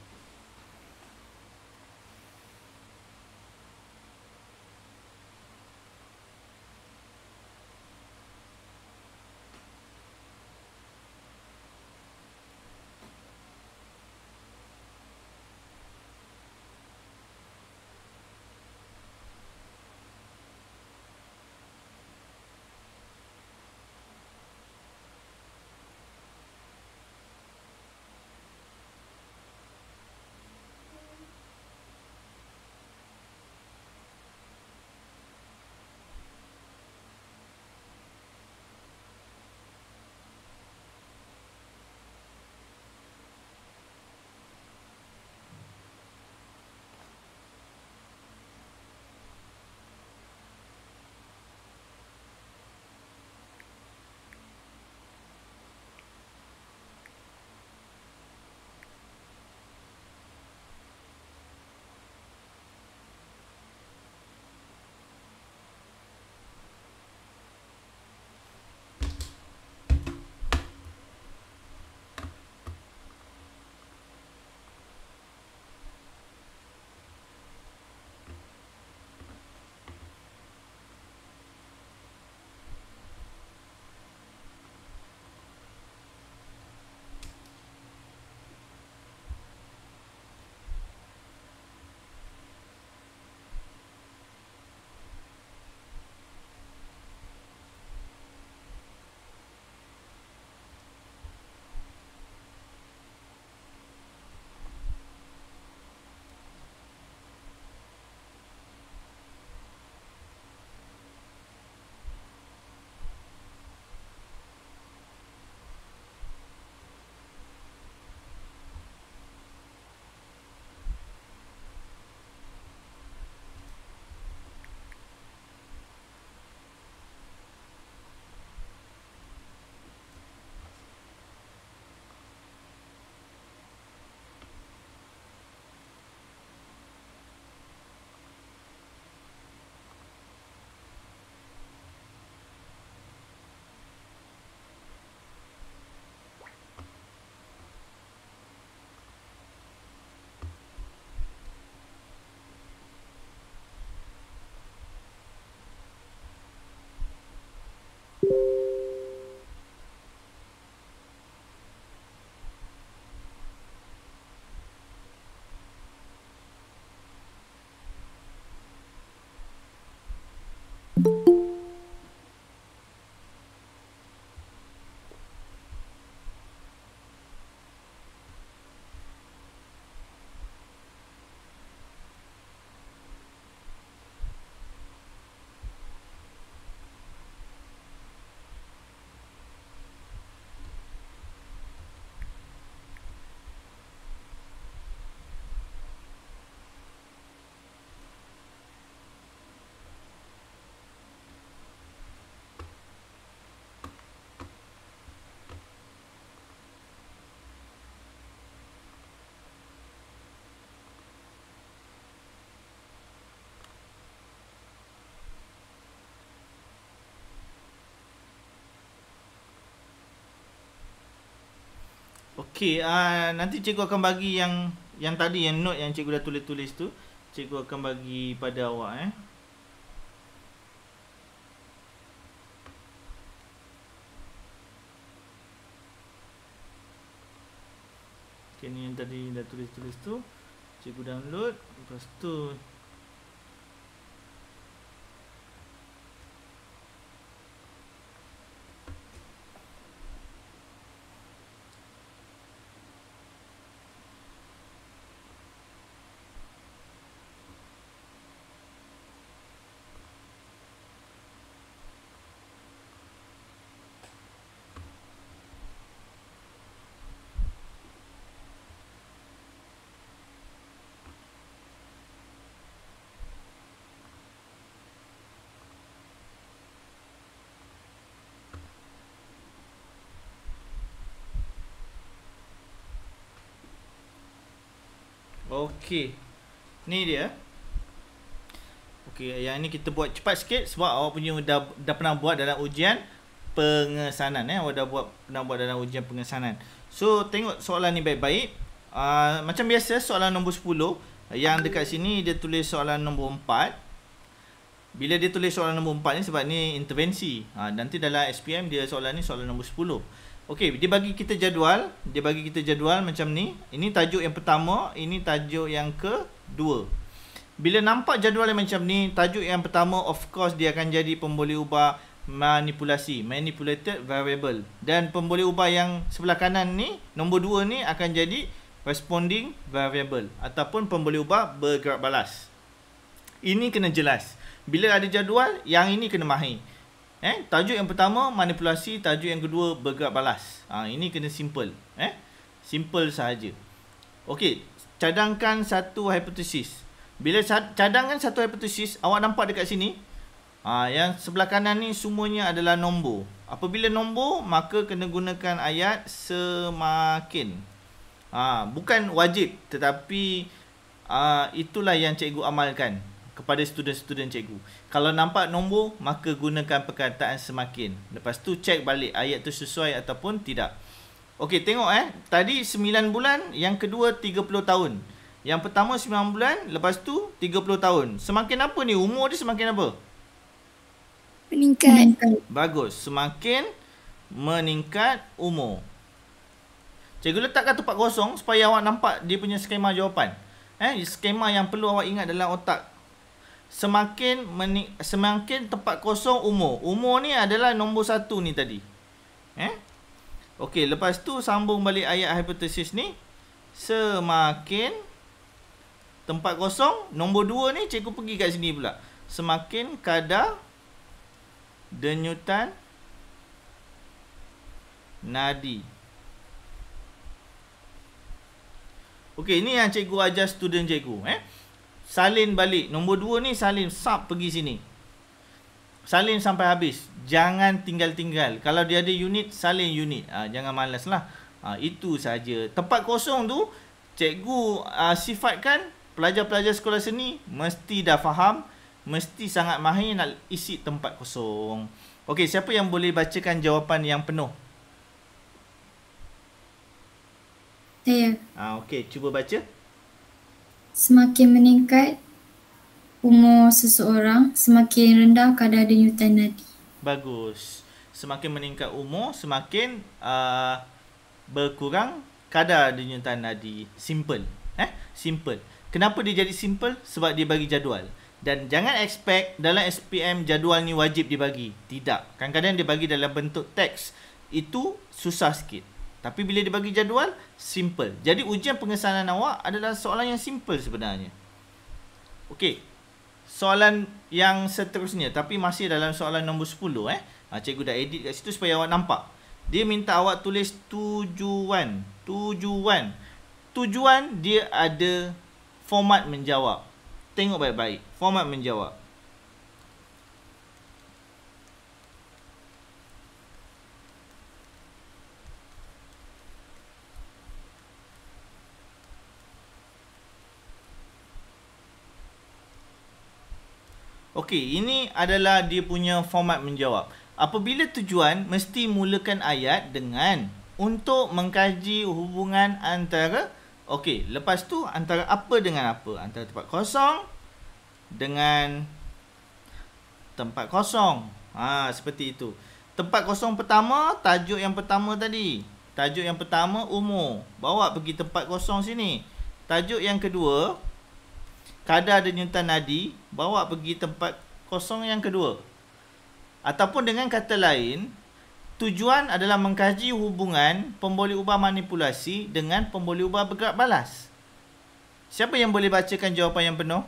Speaker 1: Thank you. Okey, uh, nanti cikgu akan bagi yang yang tadi yang note yang cikgu dah tulis-tulis tu, cikgu akan bagi pada awak eh. Okay, ni yang tadi dah tulis-tulis tu, cikgu download, lepas tu Okey. Ni dia. Okey, yang ini kita buat cepat sikit sebab awak punya dah, dah pernah buat dalam ujian pengesanan eh. Awak dah buat pernah buat dalam ujian pengesanan. So, tengok soalan ni baik-baik. Uh, macam biasa soalan nombor 10 yang dekat sini dia tulis soalan nombor 4. Bila dia tulis soalan nombor 4 ni sebab ni intervensi. Ha, nanti dalam SPM dia soalan ni soalan nombor 10. Okey, dia bagi kita jadual, dia bagi kita jadual macam ni. Ini tajuk yang pertama, ini tajuk yang kedua. Bila nampak jadual yang macam ni, tajuk yang pertama of course dia akan jadi pemboleh ubah manipulasi, manipulated variable. Dan pemboleh ubah yang sebelah kanan ni, nombor dua ni akan jadi responding variable ataupun pemboleh ubah bergerak balas. Ini kena jelas. Bila ada jadual, yang ini kena mahir. Eh, tajuk yang pertama manipulasi, tajuk yang kedua bergerak balas. Ha, ini kena simple, eh. Simple sahaja. Okey, cadangkan satu hipotesis. Bila cadangkan satu hipotesis, awak nampak dekat sini, ha, yang sebelah kanan ni semuanya adalah nombor. Apabila nombor, maka kena gunakan ayat semakin. Ha, bukan wajib, tetapi Uh, itulah yang cikgu amalkan kepada student-student cikgu. Kalau nampak nombor, maka gunakan perkataan semakin. Lepas tu cek balik ayat tu sesuai ataupun tidak. Okey, tengok eh. Tadi 9 bulan, yang kedua 30 tahun. Yang pertama 9 bulan, lepas tu 30 tahun. Semakin apa ni? Umur dia semakin apa? Meningkat. Bagus. Semakin meningkat umur. Cikgu letakkan tempat kosong supaya awak nampak dia punya skema jawapan. Eh, skema yang perlu awak ingat dalam otak semakin meni- semakin tempat kosong umur. Umur ni adalah nombor satu ni tadi. Eh? Okey, lepas tu sambung balik ayat hipotesis ni. Semakin tempat kosong. Nombor dua ni cikgu pergi kat sini pula. Semakin kadar denyutan nadi. Okey, ini yang cikgu ajar student cikgu. Eh? Salin balik Nombor dua ni salin Sub pergi sini Salin sampai habis Jangan tinggal-tinggal Kalau dia ada unit Salin unit ha, Jangan malas lah ha, Itu saja. Tempat kosong tu Cikgu uh, sifatkan Pelajar-pelajar sekolah seni Mesti dah faham Mesti sangat mahir Nak isi tempat kosong Okey siapa yang boleh bacakan jawapan yang penuh? Saya. Ah okey cuba baca. Semakin meningkat umur seseorang, semakin rendah kadar denyutan nadi. Bagus. Semakin meningkat umur, semakin uh, berkurang kadar denyutan nadi. Simple. Eh, simple. Kenapa dia jadi simple? Sebab dia bagi jadual. Dan jangan expect dalam SPM jadual ni wajib dibagi. Tidak. Kadang-kadang dia bagi dalam bentuk teks. Itu susah sikit. Tapi bila dia bagi jadual, simple. Jadi ujian pengesanan awak adalah soalan yang simple sebenarnya. Okey. Soalan yang seterusnya tapi masih dalam soalan nombor 10 eh. Ha, cikgu dah edit kat situ supaya awak nampak. Dia minta awak tulis tujuan. Tujuan. Tujuan dia ada format menjawab. Tengok baik-baik. Format menjawab. Okey, ini adalah dia punya format menjawab. Apabila tujuan, mesti mulakan ayat dengan untuk mengkaji hubungan antara Okey, lepas tu antara apa dengan apa? Antara tempat kosong dengan tempat kosong. Ha, seperti itu. Tempat kosong pertama, tajuk yang pertama tadi. Tajuk yang pertama umur. Bawa pergi tempat kosong sini. Tajuk yang kedua, kadar denyutan nadi bawa pergi tempat kosong yang kedua ataupun dengan kata lain tujuan adalah mengkaji hubungan pemboleh ubah manipulasi dengan pemboleh ubah bergerak balas siapa yang boleh bacakan jawapan yang penuh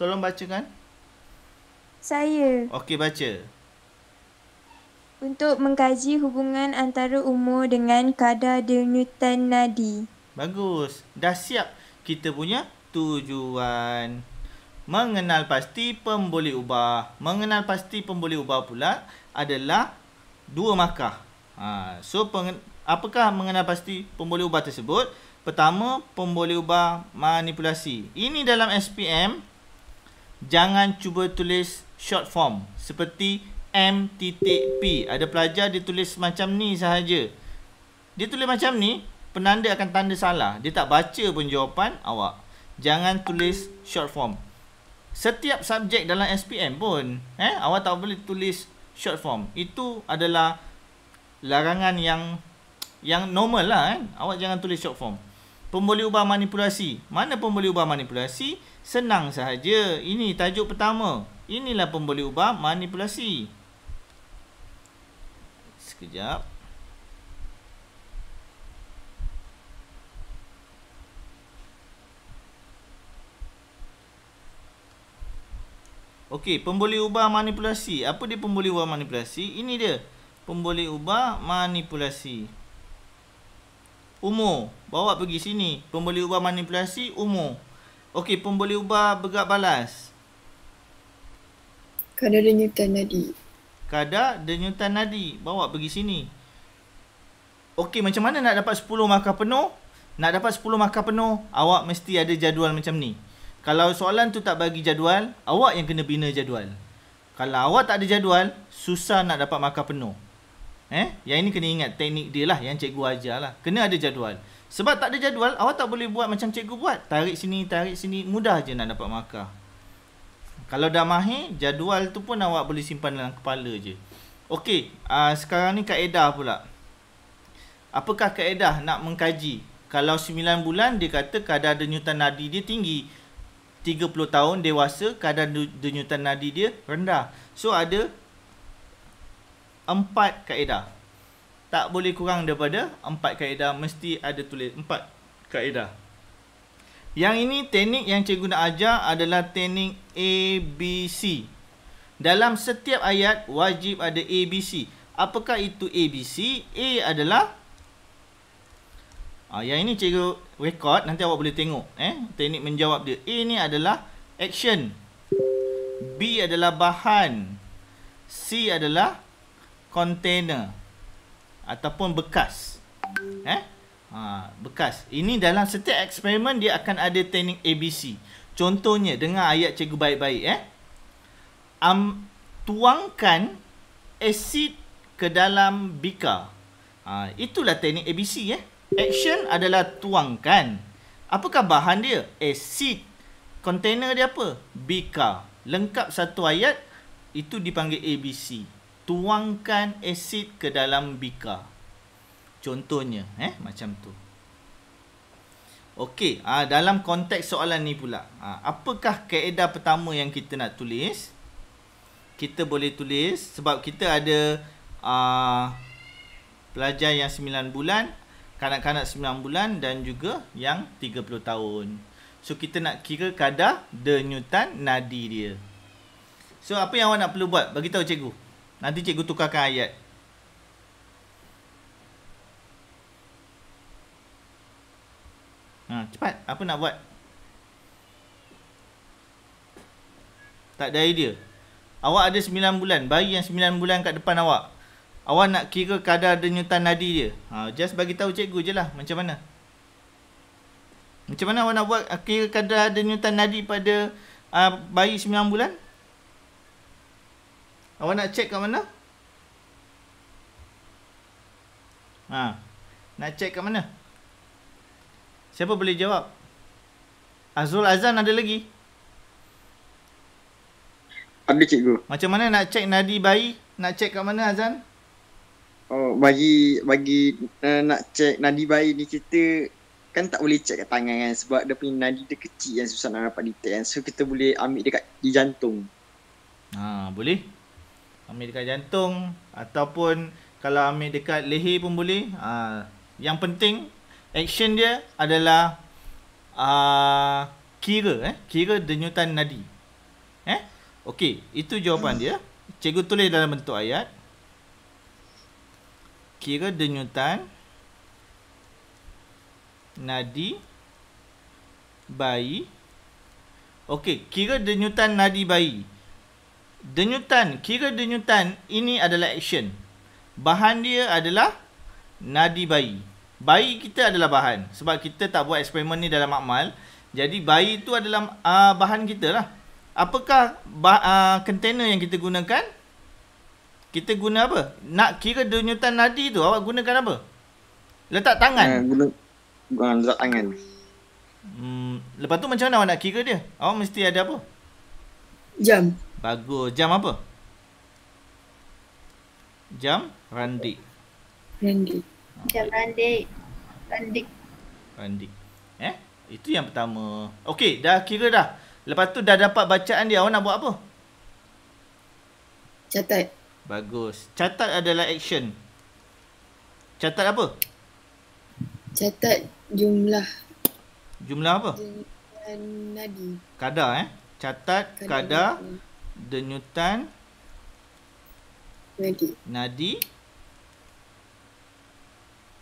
Speaker 1: tolong bacakan saya okey baca untuk mengkaji hubungan antara umur dengan kadar denyutan nadi bagus dah siap kita punya tujuan. Mengenal pasti pemboleh ubah. Mengenal pasti pemboleh ubah pula adalah dua markah. Ha, so, apakah mengenal pasti pemboleh ubah tersebut? Pertama, pemboleh ubah manipulasi. Ini dalam SPM, jangan cuba tulis short form. Seperti M.P. Ada pelajar dia tulis macam ni sahaja. Dia tulis macam ni, penanda akan tanda salah. Dia tak baca pun jawapan awak jangan tulis short form. Setiap subjek dalam SPM pun, eh, awak tak boleh tulis short form. Itu adalah larangan yang yang normal lah. Eh. Awak jangan tulis short form. Pemboleh ubah manipulasi. Mana pemboleh ubah manipulasi? Senang sahaja. Ini tajuk pertama. Inilah pemboleh ubah manipulasi. Sekejap. Okey, pemboleh ubah manipulasi. Apa dia pemboleh ubah manipulasi? Ini dia. Pemboleh ubah manipulasi. Umur. Bawa pergi sini. Pemboleh ubah manipulasi, umur. Okey, pemboleh ubah bergerak balas. Kadar denyutan nadi. Kadar denyutan nadi. Bawa pergi sini. Okey, macam mana nak dapat 10 markah penuh? Nak dapat 10 markah penuh, awak mesti ada jadual macam ni. Kalau soalan tu tak bagi jadual, awak yang kena bina jadual. Kalau awak tak ada jadual, susah nak dapat makan penuh. Eh, yang ini kena ingat teknik dia lah yang cikgu ajar lah. Kena ada jadual. Sebab tak ada jadual, awak tak boleh buat macam cikgu buat. Tarik sini, tarik sini, mudah je nak dapat makan. Kalau dah mahir, jadual tu pun awak boleh simpan dalam kepala je. Okey, uh, sekarang ni kaedah pula. Apakah kaedah nak mengkaji? Kalau 9 bulan, dia kata kadar denyutan nadi dia tinggi. 30 tahun dewasa kadar denyutan nadi dia rendah. So ada empat kaedah. Tak boleh kurang daripada empat kaedah mesti ada tulis empat kaedah. Yang ini teknik yang cikgu nak ajar adalah teknik ABC. Dalam setiap ayat wajib ada ABC. Apakah itu ABC? A adalah Ah, yang ini cikgu record nanti awak boleh tengok eh teknik menjawab dia. A ni adalah action. B adalah bahan. C adalah container ataupun bekas. Eh? Ha, bekas. Ini dalam setiap eksperimen dia akan ada teknik ABC. Contohnya dengar ayat cikgu baik-baik eh. Am um, tuangkan asid ke dalam bika. Ha, itulah teknik ABC eh. Action adalah tuangkan. Apakah bahan dia? Acid. Container dia apa? Bika. Lengkap satu ayat, itu dipanggil ABC. Tuangkan acid ke dalam bika. Contohnya, eh macam tu. Okey, ah, dalam konteks soalan ni pula. Ah, apakah kaedah pertama yang kita nak tulis? Kita boleh tulis sebab kita ada... Ah, pelajar yang 9 bulan kanak-kanak 9 bulan dan juga yang 30 tahun. So kita nak kira kadar denyutan nadi dia. So apa yang awak nak perlu buat? Bagi tahu cikgu. Nanti cikgu tukarkan ayat. Ha, cepat. Apa nak buat? Tak ada idea. Awak ada 9 bulan. Bayi yang 9 bulan kat depan awak. Awak nak kira kadar denyutan nadi dia. Ha, just bagi tahu cikgu je lah macam mana. Macam mana awak nak buat kira kadar denyutan nadi pada uh, bayi 9 bulan? Awak nak check kat mana? Ha. Nak check kat mana? Siapa boleh jawab? Azul ah, Azan ada lagi? Ada cikgu. Macam mana nak check nadi bayi? Nak check kat mana Azan? Oh, bagi bagi uh, nak check nadi bayi ni kita kan tak boleh check kat tangan kan sebab dia punya nadi dia kecil yang susah nak dapat detect kan. So kita boleh ambil dekat di jantung. Ha, boleh. Ambil dekat jantung ataupun kalau ambil dekat leher pun boleh. Ha, yang penting action dia adalah uh, kira eh kira denyutan nadi. Eh? Okey, itu jawapan dia. Cikgu tulis dalam bentuk ayat kira denyutan nadi bayi okey kira denyutan nadi bayi denyutan kira denyutan ini adalah action bahan dia adalah nadi bayi bayi kita adalah bahan sebab kita tak buat eksperimen ni dalam makmal jadi bayi tu adalah uh, bahan kita lah apakah bah, uh, yang kita gunakan kita guna apa? Nak kira denyutan nadi tu awak gunakan apa? Letak tangan. Uh, guna uh, letak tangan. Hmm, lepas tu macam mana awak nak kira dia? Awak mesti ada apa? Jam. Bagus. Jam apa? Jam randi. Randi. Jam randi. Randi. Randi. Eh? Itu yang pertama. Okey, dah kira dah. Lepas tu dah dapat bacaan dia. Awak nak buat apa? Catat. Bagus. Catat adalah action. Catat apa? Catat jumlah. Jumlah apa? Denyutan nadi. Kadar eh. Catat kadar, kadar denyutan nadi. Nadi.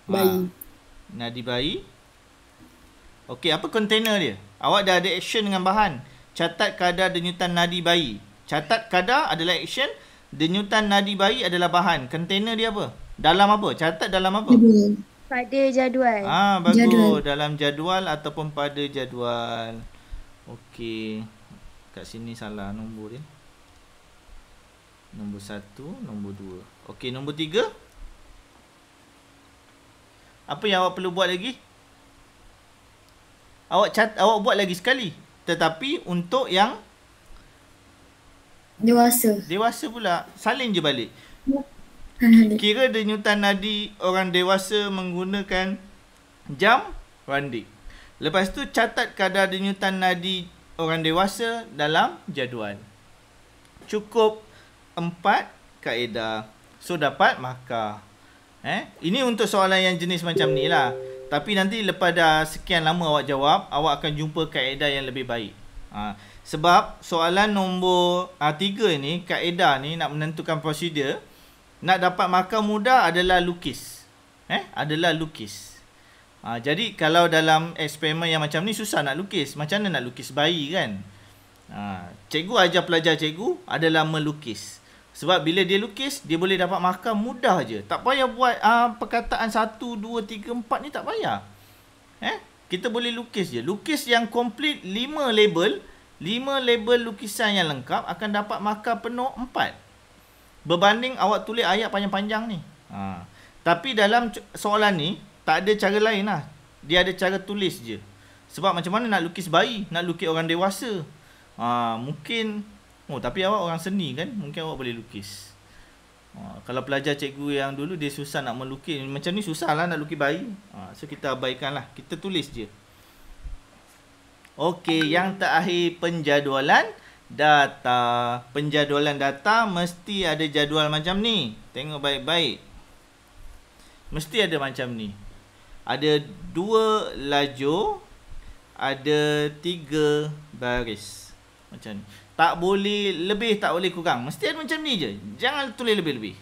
Speaker 1: Bayi. Ha. Nadi bayi. Okey, apa container dia? Awak dah ada action dengan bahan. Catat kadar denyutan nadi bayi. Catat kadar adalah action denyutan nadi bayi adalah bahan. Container dia apa? Dalam apa? Catat dalam apa? Pada jadual. Ah, bagus. Jadual. Dalam jadual ataupun pada jadual. Okey. Kat sini salah nombor dia. Nombor satu, nombor dua. Okey, nombor tiga. Apa yang awak perlu buat lagi? Awak cat, awak buat lagi sekali. Tetapi untuk yang Dewasa. Dewasa pula. Salin je balik. Kira denyutan nadi orang dewasa menggunakan jam randik. Lepas tu catat kadar denyutan nadi orang dewasa dalam jadual. Cukup empat kaedah. So dapat maka. Eh? Ini untuk soalan yang jenis macam ni lah. Tapi nanti lepas dah sekian lama awak jawab, awak akan jumpa kaedah yang lebih baik. Ha. Sebab soalan nombor uh, tiga ni, kaedah ni nak menentukan prosedur. Nak dapat makan mudah adalah lukis. Eh, adalah lukis. Uh, jadi kalau dalam eksperimen yang macam ni susah nak lukis. Macam mana nak lukis bayi kan? Uh, cikgu ajar pelajar cikgu adalah melukis. Sebab bila dia lukis, dia boleh dapat makan mudah je. Tak payah buat uh, perkataan 1, 2, 3, 4 ni tak payah. Eh? Kita boleh lukis je. Lukis yang complete 5 label. Lima label lukisan yang lengkap akan dapat markah penuh empat. berbanding awak tulis ayat panjang-panjang ni ha. tapi dalam soalan ni tak ada cara lain lah dia ada cara tulis je sebab macam mana nak lukis bayi nak lukis orang dewasa ha, mungkin oh tapi awak orang seni kan mungkin awak boleh lukis ha, kalau pelajar cikgu yang dulu dia susah nak melukis macam ni susah lah nak lukis bayi ha, so kita abaikan lah kita tulis je Okey, yang terakhir penjadualan data. Penjadualan data mesti ada jadual macam ni. Tengok baik-baik. Mesti ada macam ni. Ada dua laju, ada tiga baris. Macam ni. Tak boleh lebih, tak boleh kurang. Mesti ada macam ni je. Jangan tulis lebih-lebih.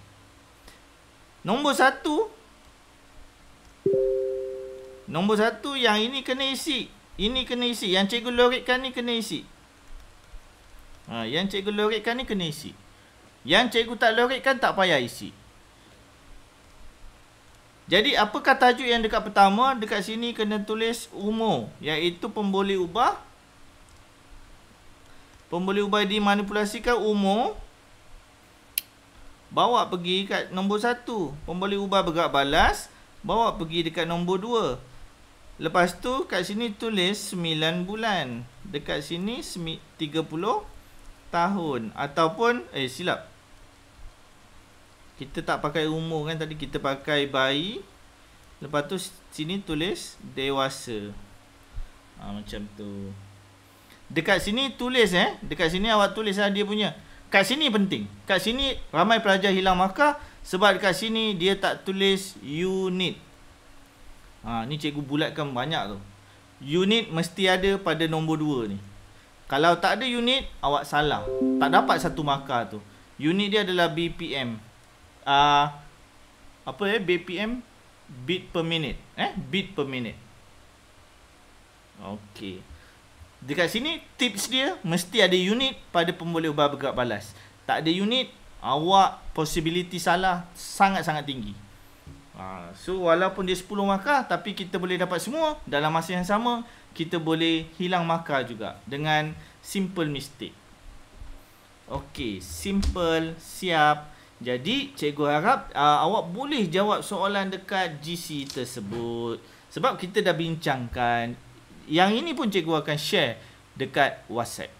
Speaker 1: Nombor satu. Nombor satu yang ini kena isi. Ini kena isi. Yang cikgu lorikkan ni kena isi. Ha, yang cikgu lorikkan ni kena isi. Yang cikgu tak lorikkan tak payah isi. Jadi apakah tajuk yang dekat pertama? Dekat sini kena tulis umur. Iaitu pemboleh ubah. Pemboleh ubah dimanipulasikan umur. Bawa pergi kat nombor satu. Pemboleh ubah bergerak balas. Bawa pergi dekat nombor Nombor dua. Lepas tu kat sini tulis 9 bulan. Dekat sini 30 tahun ataupun eh silap. Kita tak pakai umur kan tadi kita pakai bayi. Lepas tu sini tulis dewasa. Ha, macam tu. Dekat sini tulis eh, dekat sini awak tulislah dia punya. Kat sini penting. Kat sini ramai pelajar hilang markah sebab kat sini dia tak tulis unit. Ha, ni cikgu bulatkan banyak tu. Unit mesti ada pada nombor 2 ni. Kalau tak ada unit, awak salah. Tak dapat satu maka tu. Unit dia adalah BPM. Uh, ah, apa eh? BPM? Bit per minute. Eh? Bit per minute. Okay. Dekat sini, tips dia mesti ada unit pada pemboleh ubah bergerak balas. Tak ada unit, awak possibility salah sangat-sangat tinggi. Ha, so walaupun dia 10 markah tapi kita boleh dapat semua dalam masa yang sama kita boleh hilang markah juga dengan simple mistake. Okey, simple, siap. Jadi cikgu harap uh, awak boleh jawab soalan dekat GC tersebut sebab kita dah bincangkan. Yang ini pun cikgu akan share dekat WhatsApp.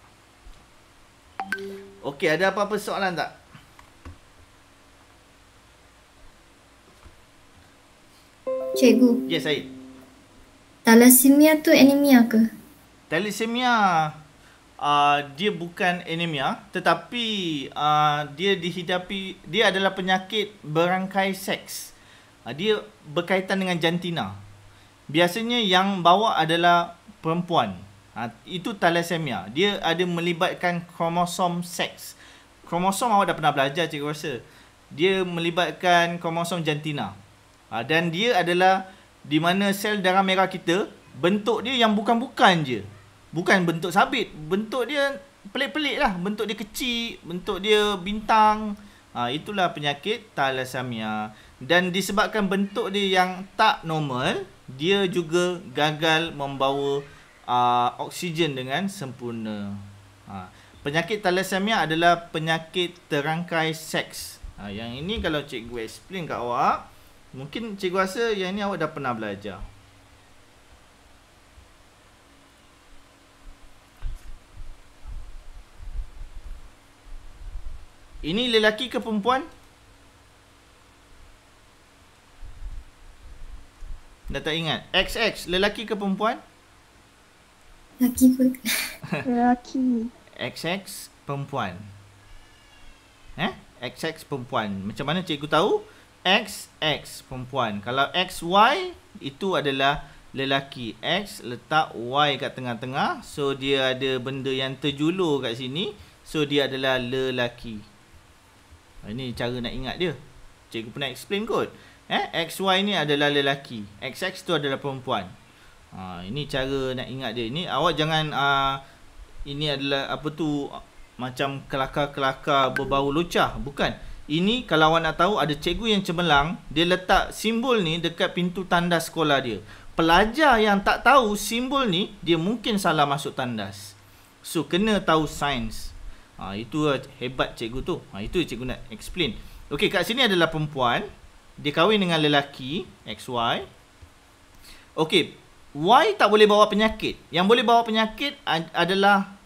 Speaker 1: Okey, ada apa-apa soalan tak? Cikgu. Ya, yes, saya. Thalassemia tu anemia ke? Thalassemia uh, dia bukan anemia tetapi uh, dia dihidapi dia adalah penyakit berangkai seks. Uh, dia berkaitan dengan jantina. Biasanya yang bawa adalah perempuan. Ha, itu thalassemia. Dia ada melibatkan kromosom seks. Kromosom awak dah pernah belajar cikgu rasa. Dia melibatkan kromosom jantina. Ha, dan dia adalah di mana sel darah merah kita bentuk dia yang bukan-bukan je. Bukan bentuk sabit. Bentuk dia pelik-pelik lah. Bentuk dia kecil. Bentuk dia bintang. Ha, itulah penyakit thalassemia. Dan disebabkan bentuk dia yang tak normal, dia juga gagal membawa uh, oksigen dengan sempurna. Ha. Penyakit thalassemia adalah penyakit terangkai seks. Ha, yang ini kalau cikgu explain kat awak, Mungkin cikgu rasa yang ni awak dah pernah belajar. Ini lelaki ke perempuan? Dah tak ingat. XX, lelaki ke perempuan? Lelaki ke? lelaki. XX, perempuan. Eh? XX, perempuan. Macam mana cikgu tahu? Cikgu tahu? X X, perempuan. Kalau X Y itu adalah lelaki. X letak Y kat tengah-tengah. So dia ada benda yang terjulur kat sini. So dia adalah lelaki. Ah, ini cara nak ingat dia. Cikgu pernah explain kot. Eh, X Y ni adalah lelaki. X X tu adalah perempuan. Ha, ini cara nak ingat dia. Ini awak jangan uh, ini adalah apa tu macam kelakar-kelakar berbau lucah. Bukan. Bukan. Ini kalau awak nak tahu ada cikgu yang cemerlang, dia letak simbol ni dekat pintu tandas sekolah dia. Pelajar yang tak tahu simbol ni, dia mungkin salah masuk tandas. So kena tahu sains. Ha, itu lah hebat cikgu tu. Ha, itu cikgu nak explain. Okey, kat sini adalah perempuan. Dia kahwin dengan lelaki, X Y Okey, Y tak boleh bawa penyakit. Yang boleh bawa penyakit adalah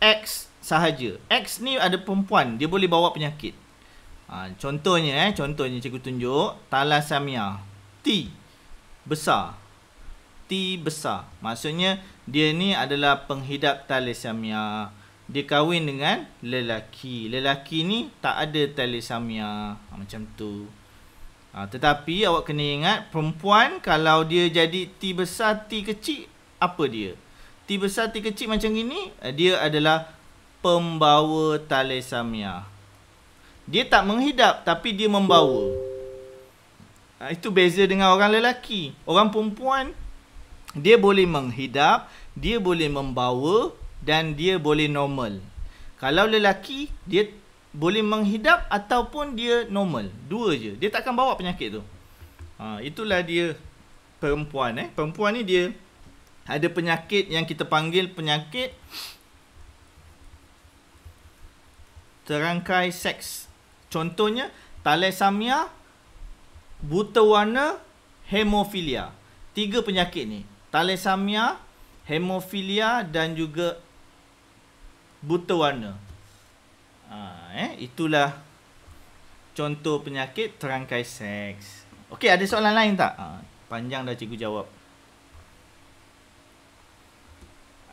Speaker 1: X sahaja. X ni ada perempuan, dia boleh bawa penyakit. Ha, contohnya eh, contohnya cikgu tunjuk talasemia T besar. T besar. Maksudnya dia ni adalah penghidap talasemia. Dia kahwin dengan lelaki. Lelaki ni tak ada talasemia. Ha, macam tu. Ha, tetapi awak kena ingat perempuan kalau dia jadi T besar, T kecil, apa dia? T besar, T kecil macam gini, dia adalah pembawa talasemia. Dia tak menghidap tapi dia membawa. Ha, itu beza dengan orang lelaki. Orang perempuan dia boleh menghidap, dia boleh membawa dan dia boleh normal. Kalau lelaki dia boleh menghidap ataupun dia normal. Dua je. Dia takkan bawa penyakit tu. Ha, itulah dia perempuan eh. Perempuan ni dia ada penyakit yang kita panggil penyakit terangkai seks Contohnya, thalassemia, buta warna, hemofilia. Tiga penyakit ni. Thalassemia, hemofilia dan juga buta warna. Ha, eh, itulah contoh penyakit terangkai seks. Okey, ada soalan lain tak? Ha, panjang dah cikgu jawab.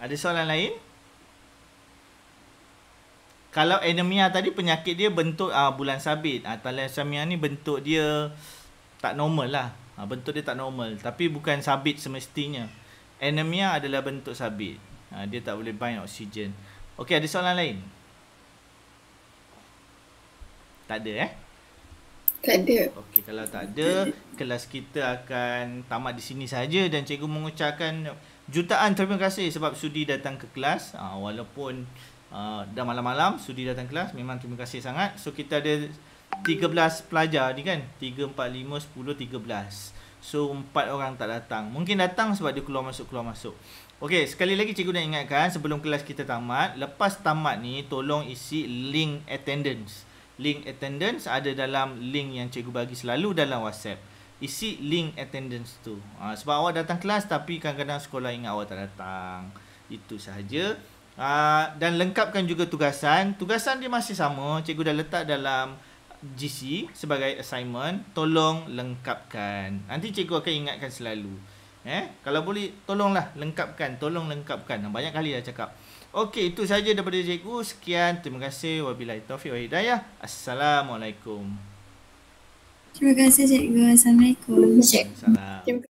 Speaker 1: Ada soalan lain? Ada soalan lain? kalau anemia tadi penyakit dia bentuk uh, bulan sabit. Uh, ah, thalassemia ni bentuk dia tak normal lah. Uh, bentuk dia tak normal. Tapi bukan sabit semestinya. Anemia adalah bentuk sabit. Uh, dia tak boleh banyak oksigen. Okey, ada soalan lain? Tak ada eh? Tak ada. Okey, kalau tak ada, kelas kita akan tamat di sini saja dan cikgu mengucapkan jutaan terima kasih sebab sudi datang ke kelas. Uh, walaupun... Ah, dah malam-malam sudi datang kelas memang terima kasih sangat so kita ada 13 pelajar ni kan 3 4 5 10 13 so 4 orang tak datang mungkin datang sebab dia keluar masuk keluar masuk okey sekali lagi cikgu nak ingatkan sebelum kelas kita tamat lepas tamat ni tolong isi link attendance link attendance ada dalam link yang cikgu bagi selalu dalam WhatsApp isi link attendance tu ha, sebab awak datang kelas tapi kadang-kadang sekolah ingat awak tak datang itu sahaja Uh, dan lengkapkan juga tugasan. Tugasan dia masih sama. Cikgu dah letak dalam GC sebagai assignment. Tolong lengkapkan. Nanti cikgu akan ingatkan selalu. Eh, kalau boleh tolonglah lengkapkan, tolong lengkapkan. Banyak kali dah cakap. Okey, itu saja daripada cikgu. Sekian, terima kasih. Wabilai taufiq wa hidayah. Assalamualaikum. Terima kasih cikgu. Assalamualaikum. Assalamualaikum.